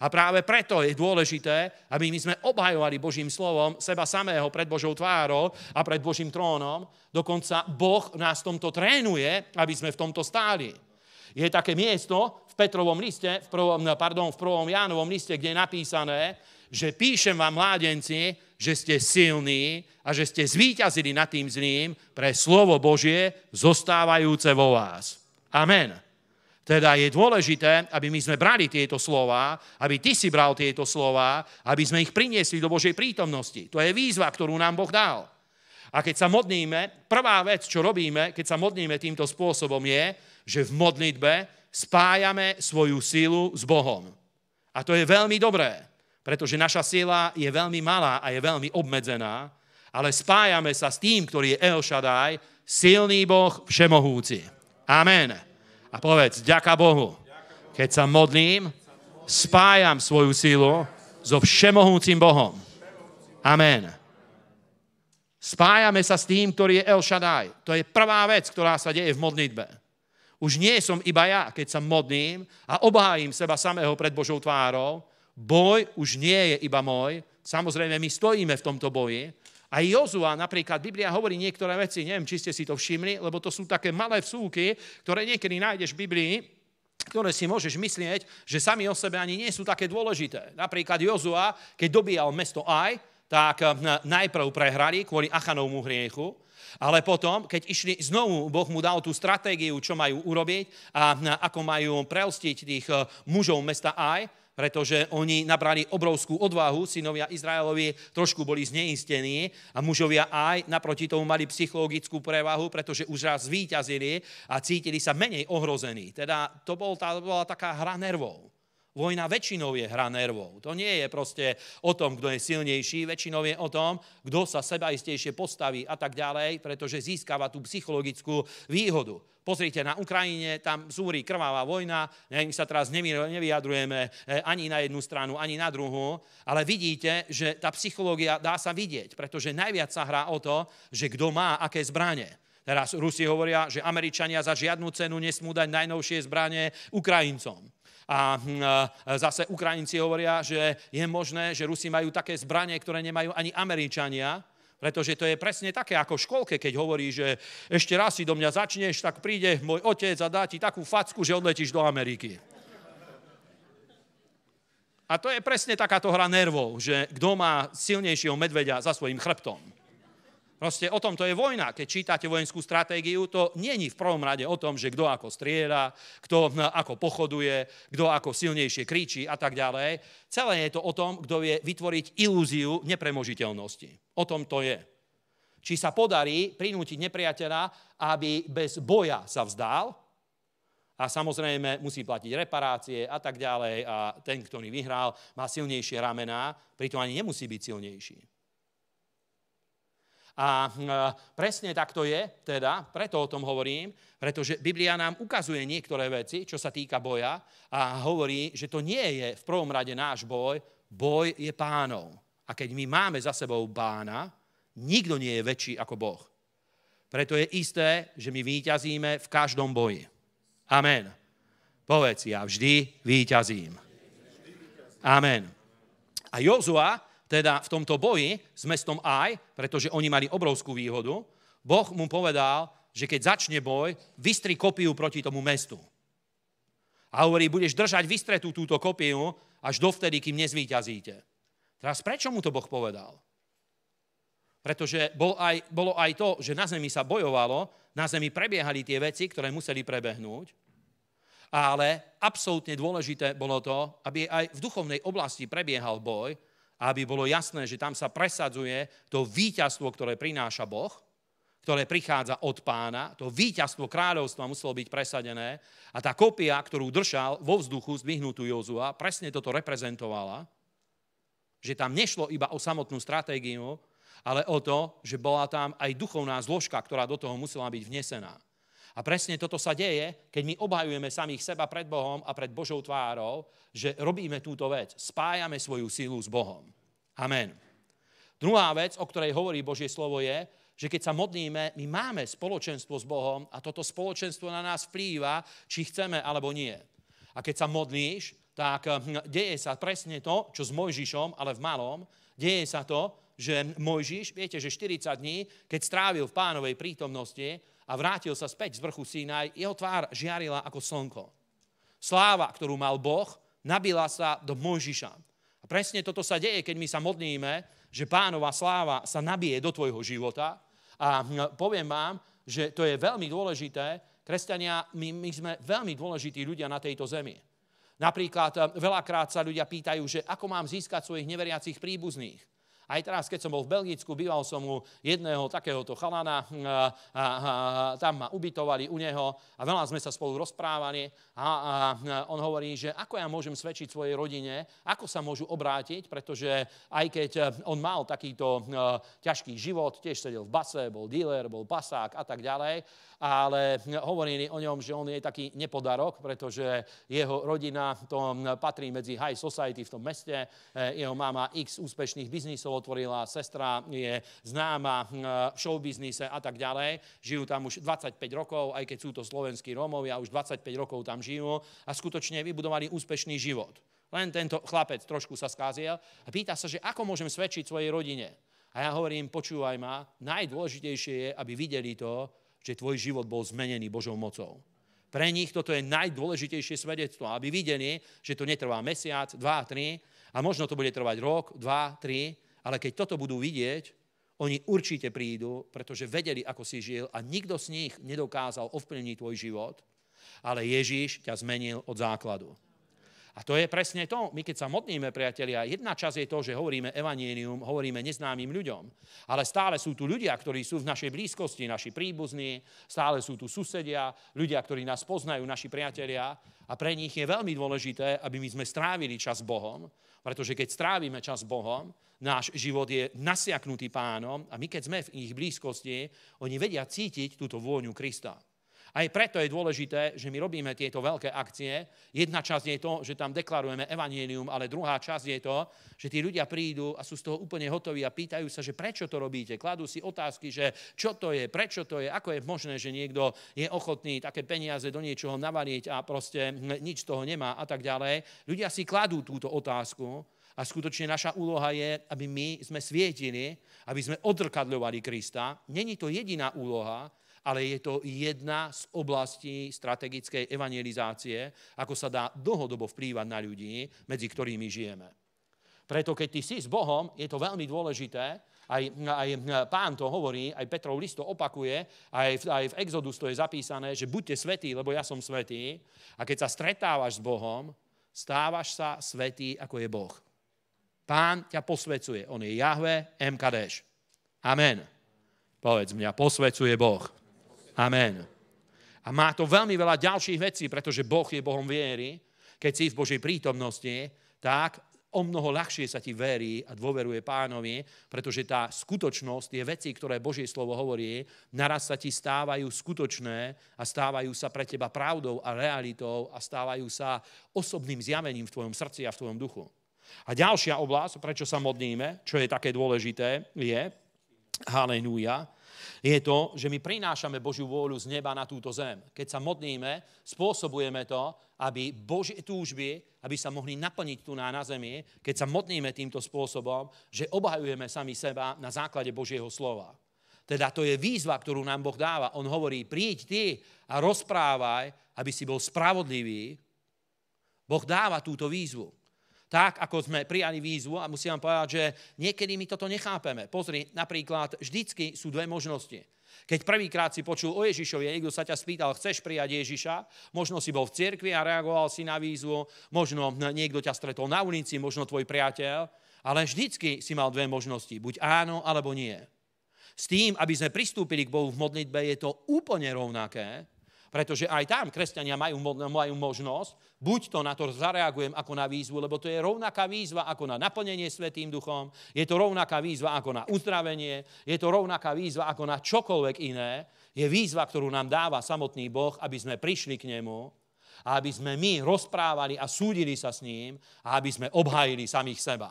A práve preto je dôležité, aby my sme obhajovali Božím slovom seba samého pred Božou tvárou a pred Božím trónom. Dokonca Boh nás v tomto trénuje, aby sme v tomto stáli. Je také miesto v Petrovom liste, v prvom, pardon, v prvom Jánovom liste, kde je napísané, že píšem vám, mládenci, že ste silní a že ste zvíťazili nad tým zlým pre slovo Božie zostávajúce vo vás. Amen. Teda je dôležité, aby my sme brali tieto slova, aby ty si bral tieto slova, aby sme ich priniesli do Božej prítomnosti. To je výzva, ktorú nám Boh dal. A keď sa modlíme, prvá vec, čo robíme, keď sa modníme týmto spôsobom je, že v modlitbe spájame svoju sílu s Bohom. A to je veľmi dobré, pretože naša sila je veľmi malá a je veľmi obmedzená, ale spájame sa s tým, ktorý je El Shaddai, silný Boh, všemohúci. Amen a povedz, ďaká Bohu, keď sa modlím, spájam svoju sílu so všemohúcim Bohom. Amen. Spájame sa s tým, ktorý je El Shaddai. To je prvá vec, ktorá sa deje v modlitbe. Už nie som iba ja, keď sa modlím a obhájim seba samého pred Božou tvárou. Boj už nie je iba môj. Samozrejme, my stojíme v tomto boji, a Jozua napríklad, Biblia hovorí niektoré veci, neviem, či ste si to všimli, lebo to sú také malé vsúky, ktoré niekedy nájdeš v Biblii, ktoré si môžeš myslieť, že sami o sebe ani nie sú také dôležité. Napríklad Jozua, keď dobíjal mesto Aj, tak eh, najprv prehrali kvôli Achanovmu hriechu, ale potom, keď išli znovu, Boh mu dal tú stratégiu, čo majú urobiť a eh, ako majú prelstiť tých eh, mužov mesta Aj, pretože oni nabrali obrovskú odvahu, synovia Izraelovi trošku boli zneistení a mužovia aj naproti tomu mali psychologickú prevahu, pretože už raz zvíťazili a cítili sa menej ohrození. Teda to, bol, tá, to bola taká hra nervov. Vojna väčšinou je hra nervov. To nie je proste o tom, kto je silnejší, väčšinou je o tom, kto sa sebaistejšie postaví a tak ďalej, pretože získava tú psychologickú výhodu. Pozrite, na Ukrajine tam zúri krvavá vojna, my sa teraz nevyjadrujeme e, ani na jednu stranu, ani na druhú, ale vidíte, že tá psychológia dá sa vidieť, pretože najviac sa hrá o to, že kto má aké zbranie. Teraz Rusi hovoria, že Američania za žiadnu cenu nesmú dať najnovšie zbranie Ukrajincom. A hm, zase Ukrajinci hovoria, že je možné, že Rusi majú také zbranie, ktoré nemajú ani Američania. Pretože to je presne také ako v školke, keď hovorí, že ešte raz si do mňa začneš, tak príde môj otec a dá ti takú facku, že odletíš do Ameriky. A to je presne takáto hra nervov, že kto má silnejšieho medveďa za svojim chrbtom. Proste o tom to je vojna. Keď čítate vojenskú stratégiu, to není v prvom rade o tom, že kto ako strieľa, kto hm, ako pochoduje, kto ako silnejšie kričí a tak ďalej. Celé je to o tom, kto vie vytvoriť ilúziu nepremožiteľnosti. O tom to je. Či sa podarí prinútiť nepriateľa, aby bez boja sa vzdal, a samozrejme musí platiť reparácie a tak ďalej a ten, ktorý vyhral, má silnejšie ramená, pritom ani nemusí byť silnejší. A hm, e, presne tak to je, teda, preto o tom hovorím, pretože Biblia nám ukazuje niektoré veci, čo sa týka boja a hovorí, že to nie je v prvom rade náš boj, boj je pánov. A keď my máme za sebou pána, nikto nie je väčší ako Boh. Preto je isté, že my výťazíme v každom boji. Amen. Povedz, ja vždy výťazím. Amen. A Jozua teda v tomto boji s mestom Aj, pretože oni mali obrovskú výhodu, Boh mu povedal, že keď začne boj, vystri kopiu proti tomu mestu. A hovorí, budeš držať vystretú túto kopiu až dovtedy, kým nezvýťazíte. Teraz prečo mu to Boh povedal? Pretože bol aj, bolo aj to, že na zemi sa bojovalo, na zemi prebiehali tie veci, ktoré museli prebehnúť, ale absolútne dôležité bolo to, aby aj v duchovnej oblasti prebiehal boj, aby bolo jasné, že tam sa presadzuje to víťazstvo, ktoré prináša Boh, ktoré prichádza od pána, to víťazstvo kráľovstva muselo byť presadené a tá kopia, ktorú držal vo vzduchu zdvihnutú Jozua, presne toto reprezentovala, že tam nešlo iba o samotnú stratégiu, ale o to, že bola tam aj duchovná zložka, ktorá do toho musela byť vnesená. A presne toto sa deje, keď my obhajujeme samých seba pred Bohom a pred Božou tvárou, že robíme túto vec. Spájame svoju sílu s Bohom. Amen. Druhá vec, o ktorej hovorí Božie slovo je, že keď sa modlíme, my máme spoločenstvo s Bohom a toto spoločenstvo na nás vplýva, či chceme alebo nie. A keď sa modlíš, tak hm, deje sa presne to, čo s Mojžišom, ale v malom, deje sa to, že Mojžiš, viete, že 40 dní, keď strávil v pánovej prítomnosti, a vrátil sa späť z vrchu Sinaj, jeho tvár žiarila ako slnko. Sláva, ktorú mal Boh, nabila sa do Mojžiša. A presne toto sa deje, keď my sa modlíme, že pánova sláva sa nabije do tvojho života. A hm, poviem vám, že to je veľmi dôležité. Kresťania, my, my sme veľmi dôležití ľudia na tejto zemi. Napríklad eh, veľakrát sa ľudia pýtajú, že ako mám získať svojich neveriacich príbuzných. Aj teraz, keď som bol v Belgicku, býval som u jedného takéhoto chalana, a, a, a, tam ma ubytovali u neho a veľa sme sa spolu rozprávali a, a on hovorí, že ako ja môžem svedčiť svojej rodine, ako sa môžu obrátiť, pretože aj keď e, on mal takýto e, ťažký život, tiež sedel v base, bol dealer, bol pasák a tak ďalej, ale hovorí o ňom, že on je taký nepodarok, pretože jeho rodina to patrí medzi high society v tom meste. E, jeho mama x úspešných biznisov otvorila, sestra je známa e, v showbiznise a tak ďalej. Žijú tam už 25 rokov, aj keď sú to slovenskí Rómovia, už 25 rokov tam žijú a skutočne vybudovali úspešný život. Len tento chlapec trošku sa skázil a pýta sa, že ako môžem svedčiť svojej rodine. A ja hovorím, počúvaj ma, najdôležitejšie je, aby videli to, že tvoj život bol zmenený Božou mocou. Pre nich toto je najdôležitejšie svedectvo, aby videli, že to netrvá mesiac, dva, tri, a možno to bude trvať rok, dva, tri, ale keď toto budú vidieť, oni určite prídu, pretože vedeli, ako si žil a nikto z nich nedokázal ovplyvniť tvoj život, ale Ježíš ťa zmenil od základu. A to je presne to. My keď sa modlíme, priatelia, jedna časť je to, že hovoríme evanienium, hovoríme neznámym ľuďom. Ale stále sú tu ľudia, ktorí sú v našej blízkosti, naši príbuzní, stále sú tu susedia, ľudia, ktorí nás poznajú, naši priatelia. A pre nich je veľmi dôležité, aby my sme strávili čas s Bohom, pretože keď strávime čas s Bohom, náš život je nasiaknutý pánom a my keď sme v ich blízkosti, oni vedia cítiť túto vôňu Krista. Aj preto je dôležité, že my robíme tieto veľké akcie. Jedna časť je to, že tam deklarujeme evanienium, ale druhá časť je to, že tí ľudia prídu a sú z toho úplne hotoví a pýtajú sa, že prečo to robíte. Kladú si otázky, že čo to je, prečo to je, ako je možné, že niekto je ochotný také peniaze do niečoho navariť a proste nič z toho nemá a tak ďalej. Ľudia si kladú túto otázku a skutočne naša úloha je, aby my sme svietili, aby sme odrkadľovali Krista. Není to jediná úloha, ale je to jedna z oblastí strategickej evangelizácie, ako sa dá dlhodobo vplývať na ľudí, medzi ktorými žijeme. Preto keď ty si s Bohom, je to veľmi dôležité, aj, aj pán to hovorí, aj Petrov list to opakuje, aj, v, aj v Exodus to je zapísané, že buďte svetí, lebo ja som svetý. A keď sa stretávaš s Bohom, stávaš sa svetý, ako je Boh. Pán ťa posvecuje. On je Jahve M. Kadeš. Amen. Povedz mňa, posvecuje Boh. Amen. A má to veľmi veľa ďalších vecí, pretože Boh je Bohom viery. Keď si v Božej prítomnosti, tak o mnoho ľahšie sa ti verí a dôveruje pánovi, pretože tá skutočnosť, tie veci, ktoré Božie slovo hovorí, naraz sa ti stávajú skutočné a stávajú sa pre teba pravdou a realitou a stávajú sa osobným zjavením v tvojom srdci a v tvojom duchu. A ďalšia oblasť, prečo sa modlíme, čo je také dôležité, je, halenúja, je to, že my prinášame Božiu vôľu z neba na túto zem. Keď sa modlíme, spôsobujeme to, aby Božie túžby, aby sa mohli naplniť tu na, na zemi, keď sa modlíme týmto spôsobom, že obhajujeme sami seba na základe Božieho slova. Teda to je výzva, ktorú nám Boh dáva. On hovorí, príď ty a rozprávaj, aby si bol spravodlivý. Boh dáva túto výzvu tak, ako sme prijali výzvu a musím vám povedať, že niekedy my toto nechápeme. Pozri, napríklad vždycky sú dve možnosti. Keď prvýkrát si počul o Ježišovi a niekto sa ťa spýtal, chceš prijať Ježiša, možno si bol v cirkvi a reagoval si na výzvu, možno niekto ťa stretol na ulici, možno tvoj priateľ, ale vždycky si mal dve možnosti, buď áno alebo nie. S tým, aby sme pristúpili k Bohu v modlitbe, je to úplne rovnaké, pretože aj tam kresťania majú, majú možnosť, buď to na to zareagujem ako na výzvu, lebo to je rovnaká výzva ako na naplnenie Svetým duchom, je to rovnaká výzva ako na uzdravenie, je to rovnaká výzva ako na čokoľvek iné, je výzva, ktorú nám dáva samotný Boh, aby sme prišli k nemu a aby sme my rozprávali a súdili sa s ním a aby sme obhajili samých seba.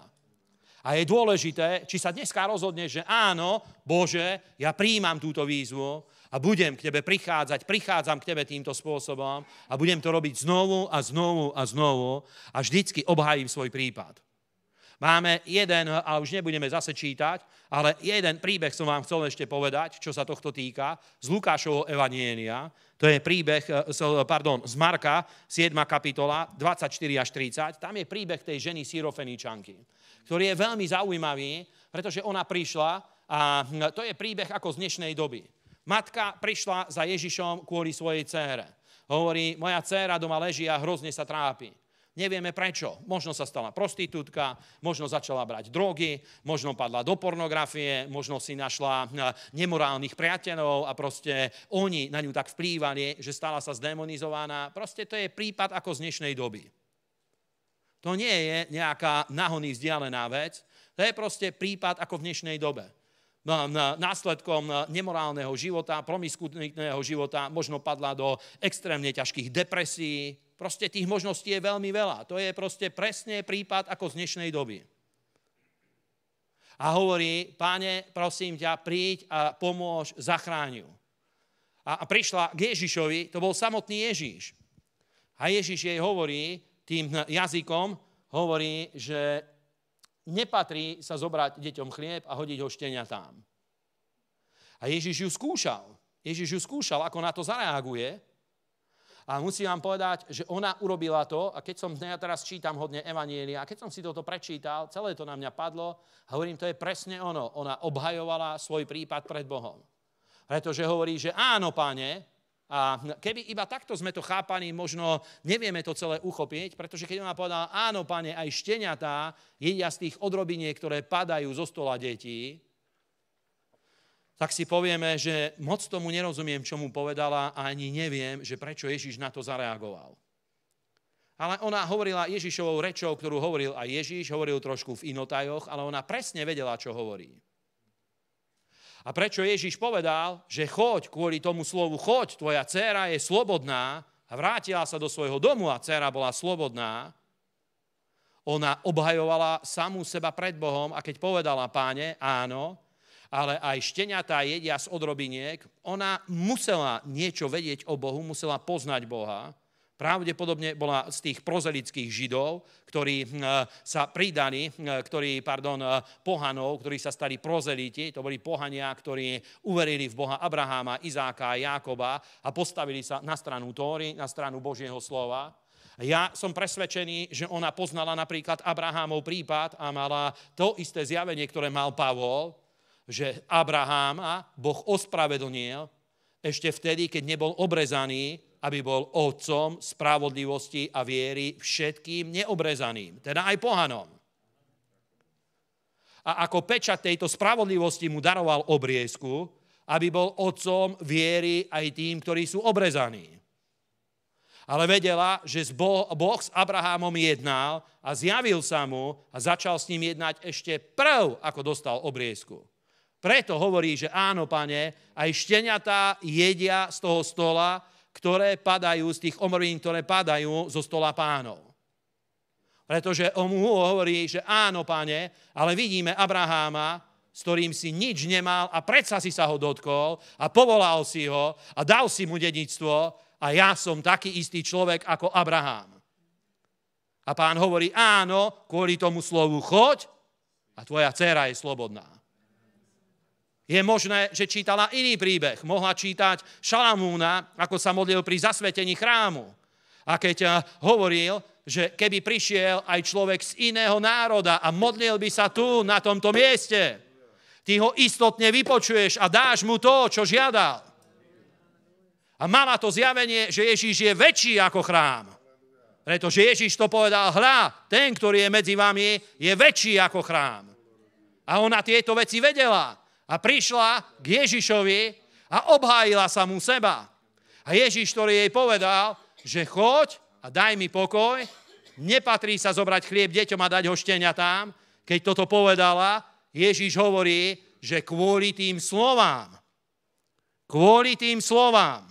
A je dôležité, či sa dneska rozhodne, že áno, Bože, ja príjmam túto výzvu, a budem k tebe prichádzať, prichádzam k tebe týmto spôsobom a budem to robiť znovu a znovu a znovu a vždycky obhajím svoj prípad. Máme jeden, a už nebudeme zase čítať, ale jeden príbeh som vám chcel ešte povedať, čo sa tohto týka, z Lukášovho evanienia. To je príbeh, e, pardon, z Marka, 7. kapitola, 24 až 30. Tam je príbeh tej ženy sírofeničanky, ktorý je veľmi zaujímavý, pretože ona prišla a hm, to je príbeh ako z dnešnej doby. Matka prišla za Ježišom kvôli svojej cére. Hovorí, moja dcéra doma leží a hrozne sa trápi. Nevieme prečo. Možno sa stala prostitútka, možno začala brať drogy, možno padla do pornografie, možno si našla eh, nemorálnych priateľov a proste oni na ňu tak vplývali, že stala sa zdemonizovaná. Proste to je prípad ako z dnešnej doby. To nie je nejaká nahony vzdialená vec, to je proste prípad ako v dnešnej dobe následkom eh, nemorálneho života, promiskutného života, možno padla do extrémne ťažkých depresí. Proste tých možností je veľmi veľa. To je proste presne prípad ako z dnešnej doby. A hovorí, páne, prosím ťa, príď a pomôž, zachráň ju. A prišla k Ježišovi, to bol samotný Ježiš. A Ježiš jej hovorí tým jazykom, hovorí, že nepatrí sa zobrať deťom chlieb a hodiť ho tam. A Ježiš ju skúšal. Ježiš ju skúšal, ako na to zareaguje. A musím vám povedať, že ona urobila to, a keď som, ja teraz čítam hodne Evanielia, a keď som si toto prečítal, celé to na mňa padlo, a hovorím, to je presne ono. Ona obhajovala svoj prípad pred Bohom. Pretože hovorí, že áno, páne, a keby iba takto sme to chápaní, možno nevieme to celé uchopiť, pretože keď ona povedala, áno, pane, aj šteniatá jedia z tých odrobiniek, ktoré padajú zo stola detí, tak si povieme, že moc tomu nerozumiem, čo mu povedala a ani neviem, že prečo Ježiš na to zareagoval. Ale ona hovorila Ježišovou rečou, ktorú hovoril aj Ježiš, hovoril trošku v inotajoch, ale ona presne vedela, čo hovorí. A prečo Ježiš povedal, že choď kvôli tomu slovu, choď, tvoja dcéra je slobodná a vrátila sa do svojho domu a dcéra bola slobodná, ona obhajovala samú seba pred Bohom a keď povedala páne, áno, ale aj šteniatá jedia z odrobiniek, ona musela niečo vedieť o Bohu, musela poznať Boha, pravdepodobne bola z tých prozelických židov, ktorí hm, e, sa pridali, hm, e, ktorí, pardon, e, pohanov, ktorí sa stali prozeliti, to boli pohania, ktorí uverili v Boha Abraháma, Izáka a Jákoba a postavili sa na stranu Tóry, na stranu Božieho slova. Ja som presvedčený, že ona poznala napríklad Abrahámov prípad a mala to isté zjavenie, ktoré mal Pavol, že Abraháma Boh ospravedlnil ešte vtedy, keď nebol obrezaný aby bol otcom spravodlivosti a viery všetkým neobrezaným, teda aj pohanom. A ako pečať tejto spravodlivosti mu daroval obriezku, aby bol otcom viery aj tým, ktorí sú obrezaní. Ale vedela, že boh, boh s Abrahámom jednal a zjavil sa mu a začal s ním jednať ešte prv, ako dostal obriezku. Preto hovorí, že áno, pane, aj šteniatá jedia z toho stola, ktoré padajú z tých omrvín, ktoré padajú zo stola pánov. Pretože on mu hovorí, že áno, pane, ale vidíme Abraháma, s ktorým si nič nemal a predsa si sa ho dotkol a povolal si ho a dal si mu dedictvo a ja som taký istý človek ako Abraham. A pán hovorí, áno, kvôli tomu slovu choď a tvoja dcera je slobodná. Je možné, že čítala iný príbeh. Mohla čítať Šalamúna, ako sa modlil pri zasvetení chrámu. A keď eh, hovoril, že keby prišiel aj človek z iného národa a modlil by sa tu, na tomto mieste, ty ho istotne vypočuješ a dáš mu to, čo žiadal. A mala to zjavenie, že Ježíš je väčší ako chrám. Pretože Ježíš to povedal, hľa, ten, ktorý je medzi vami, je väčší ako chrám. A ona tieto veci vedela a prišla k Ježišovi a obhájila sa mu seba. A Ježiš, ktorý jej povedal, že choď a daj mi pokoj, nepatrí sa zobrať chlieb deťom a dať ho tam. Keď toto povedala, Ježiš hovorí, že kvôli tým slovám, kvôli tým slovám,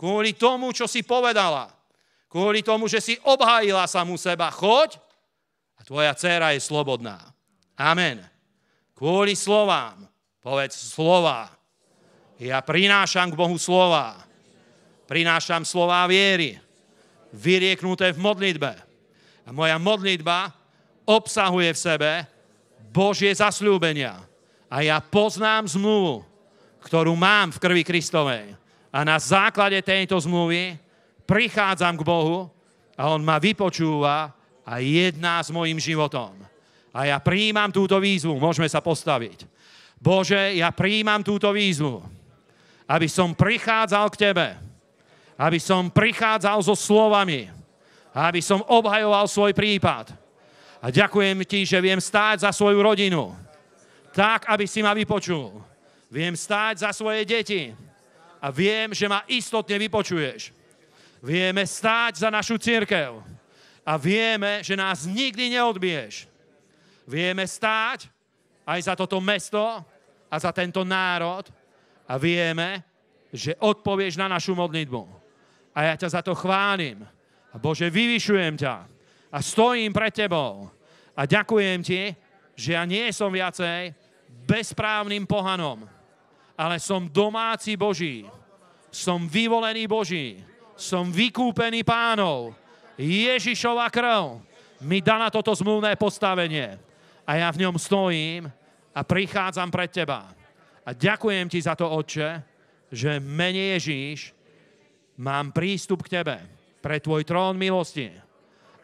kvôli tomu, čo si povedala, kvôli tomu, že si obhájila mu seba, choď a tvoja dcéra je slobodná. Amen. Kvôli slovám, Povedz slova. Ja prinášam k Bohu slova. Prinášam slova viery, vyrieknuté v modlitbe. A moja modlitba obsahuje v sebe Božie zasľúbenia. A ja poznám zmluvu, ktorú mám v krvi Kristovej. A na základe tejto zmluvy prichádzam k Bohu a On ma vypočúva a jedná s mojim životom. A ja príjmam túto výzvu, môžeme sa postaviť. Bože, ja príjmam túto výzvu, aby som prichádzal k Tebe, aby som prichádzal so slovami, aby som obhajoval svoj prípad. A ďakujem Ti, že viem stáť za svoju rodinu, tak, aby si ma vypočul. Viem stáť za svoje deti a viem, že ma istotne vypočuješ. Vieme stáť za našu církev a vieme, že nás nikdy neodbiješ. Vieme stáť aj za toto mesto, a za tento národ a vieme, že odpovieš na našu modlitbu. A ja ťa za to chválim. A Bože, vyvyšujem ťa a stojím pred tebou a ďakujem ti, že ja nie som viacej bezprávnym pohanom, ale som domáci Boží. Som vyvolený Boží. Som vykúpený pánov. Ježišova krv mi dala toto zmluvné postavenie. A ja v ňom stojím a prichádzam pred teba. A ďakujem ti za to, Otče, že mene Ježíš mám prístup k tebe pre tvoj trón milosti.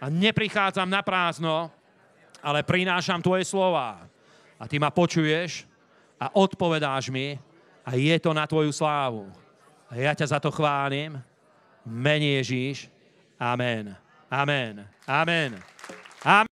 A neprichádzam na prázdno, ale prinášam tvoje slova. A ty ma počuješ a odpovedáš mi a je to na tvoju slávu. A ja ťa za to chválim. Mene Ježíš. Amen. Amen. Amen. Amen.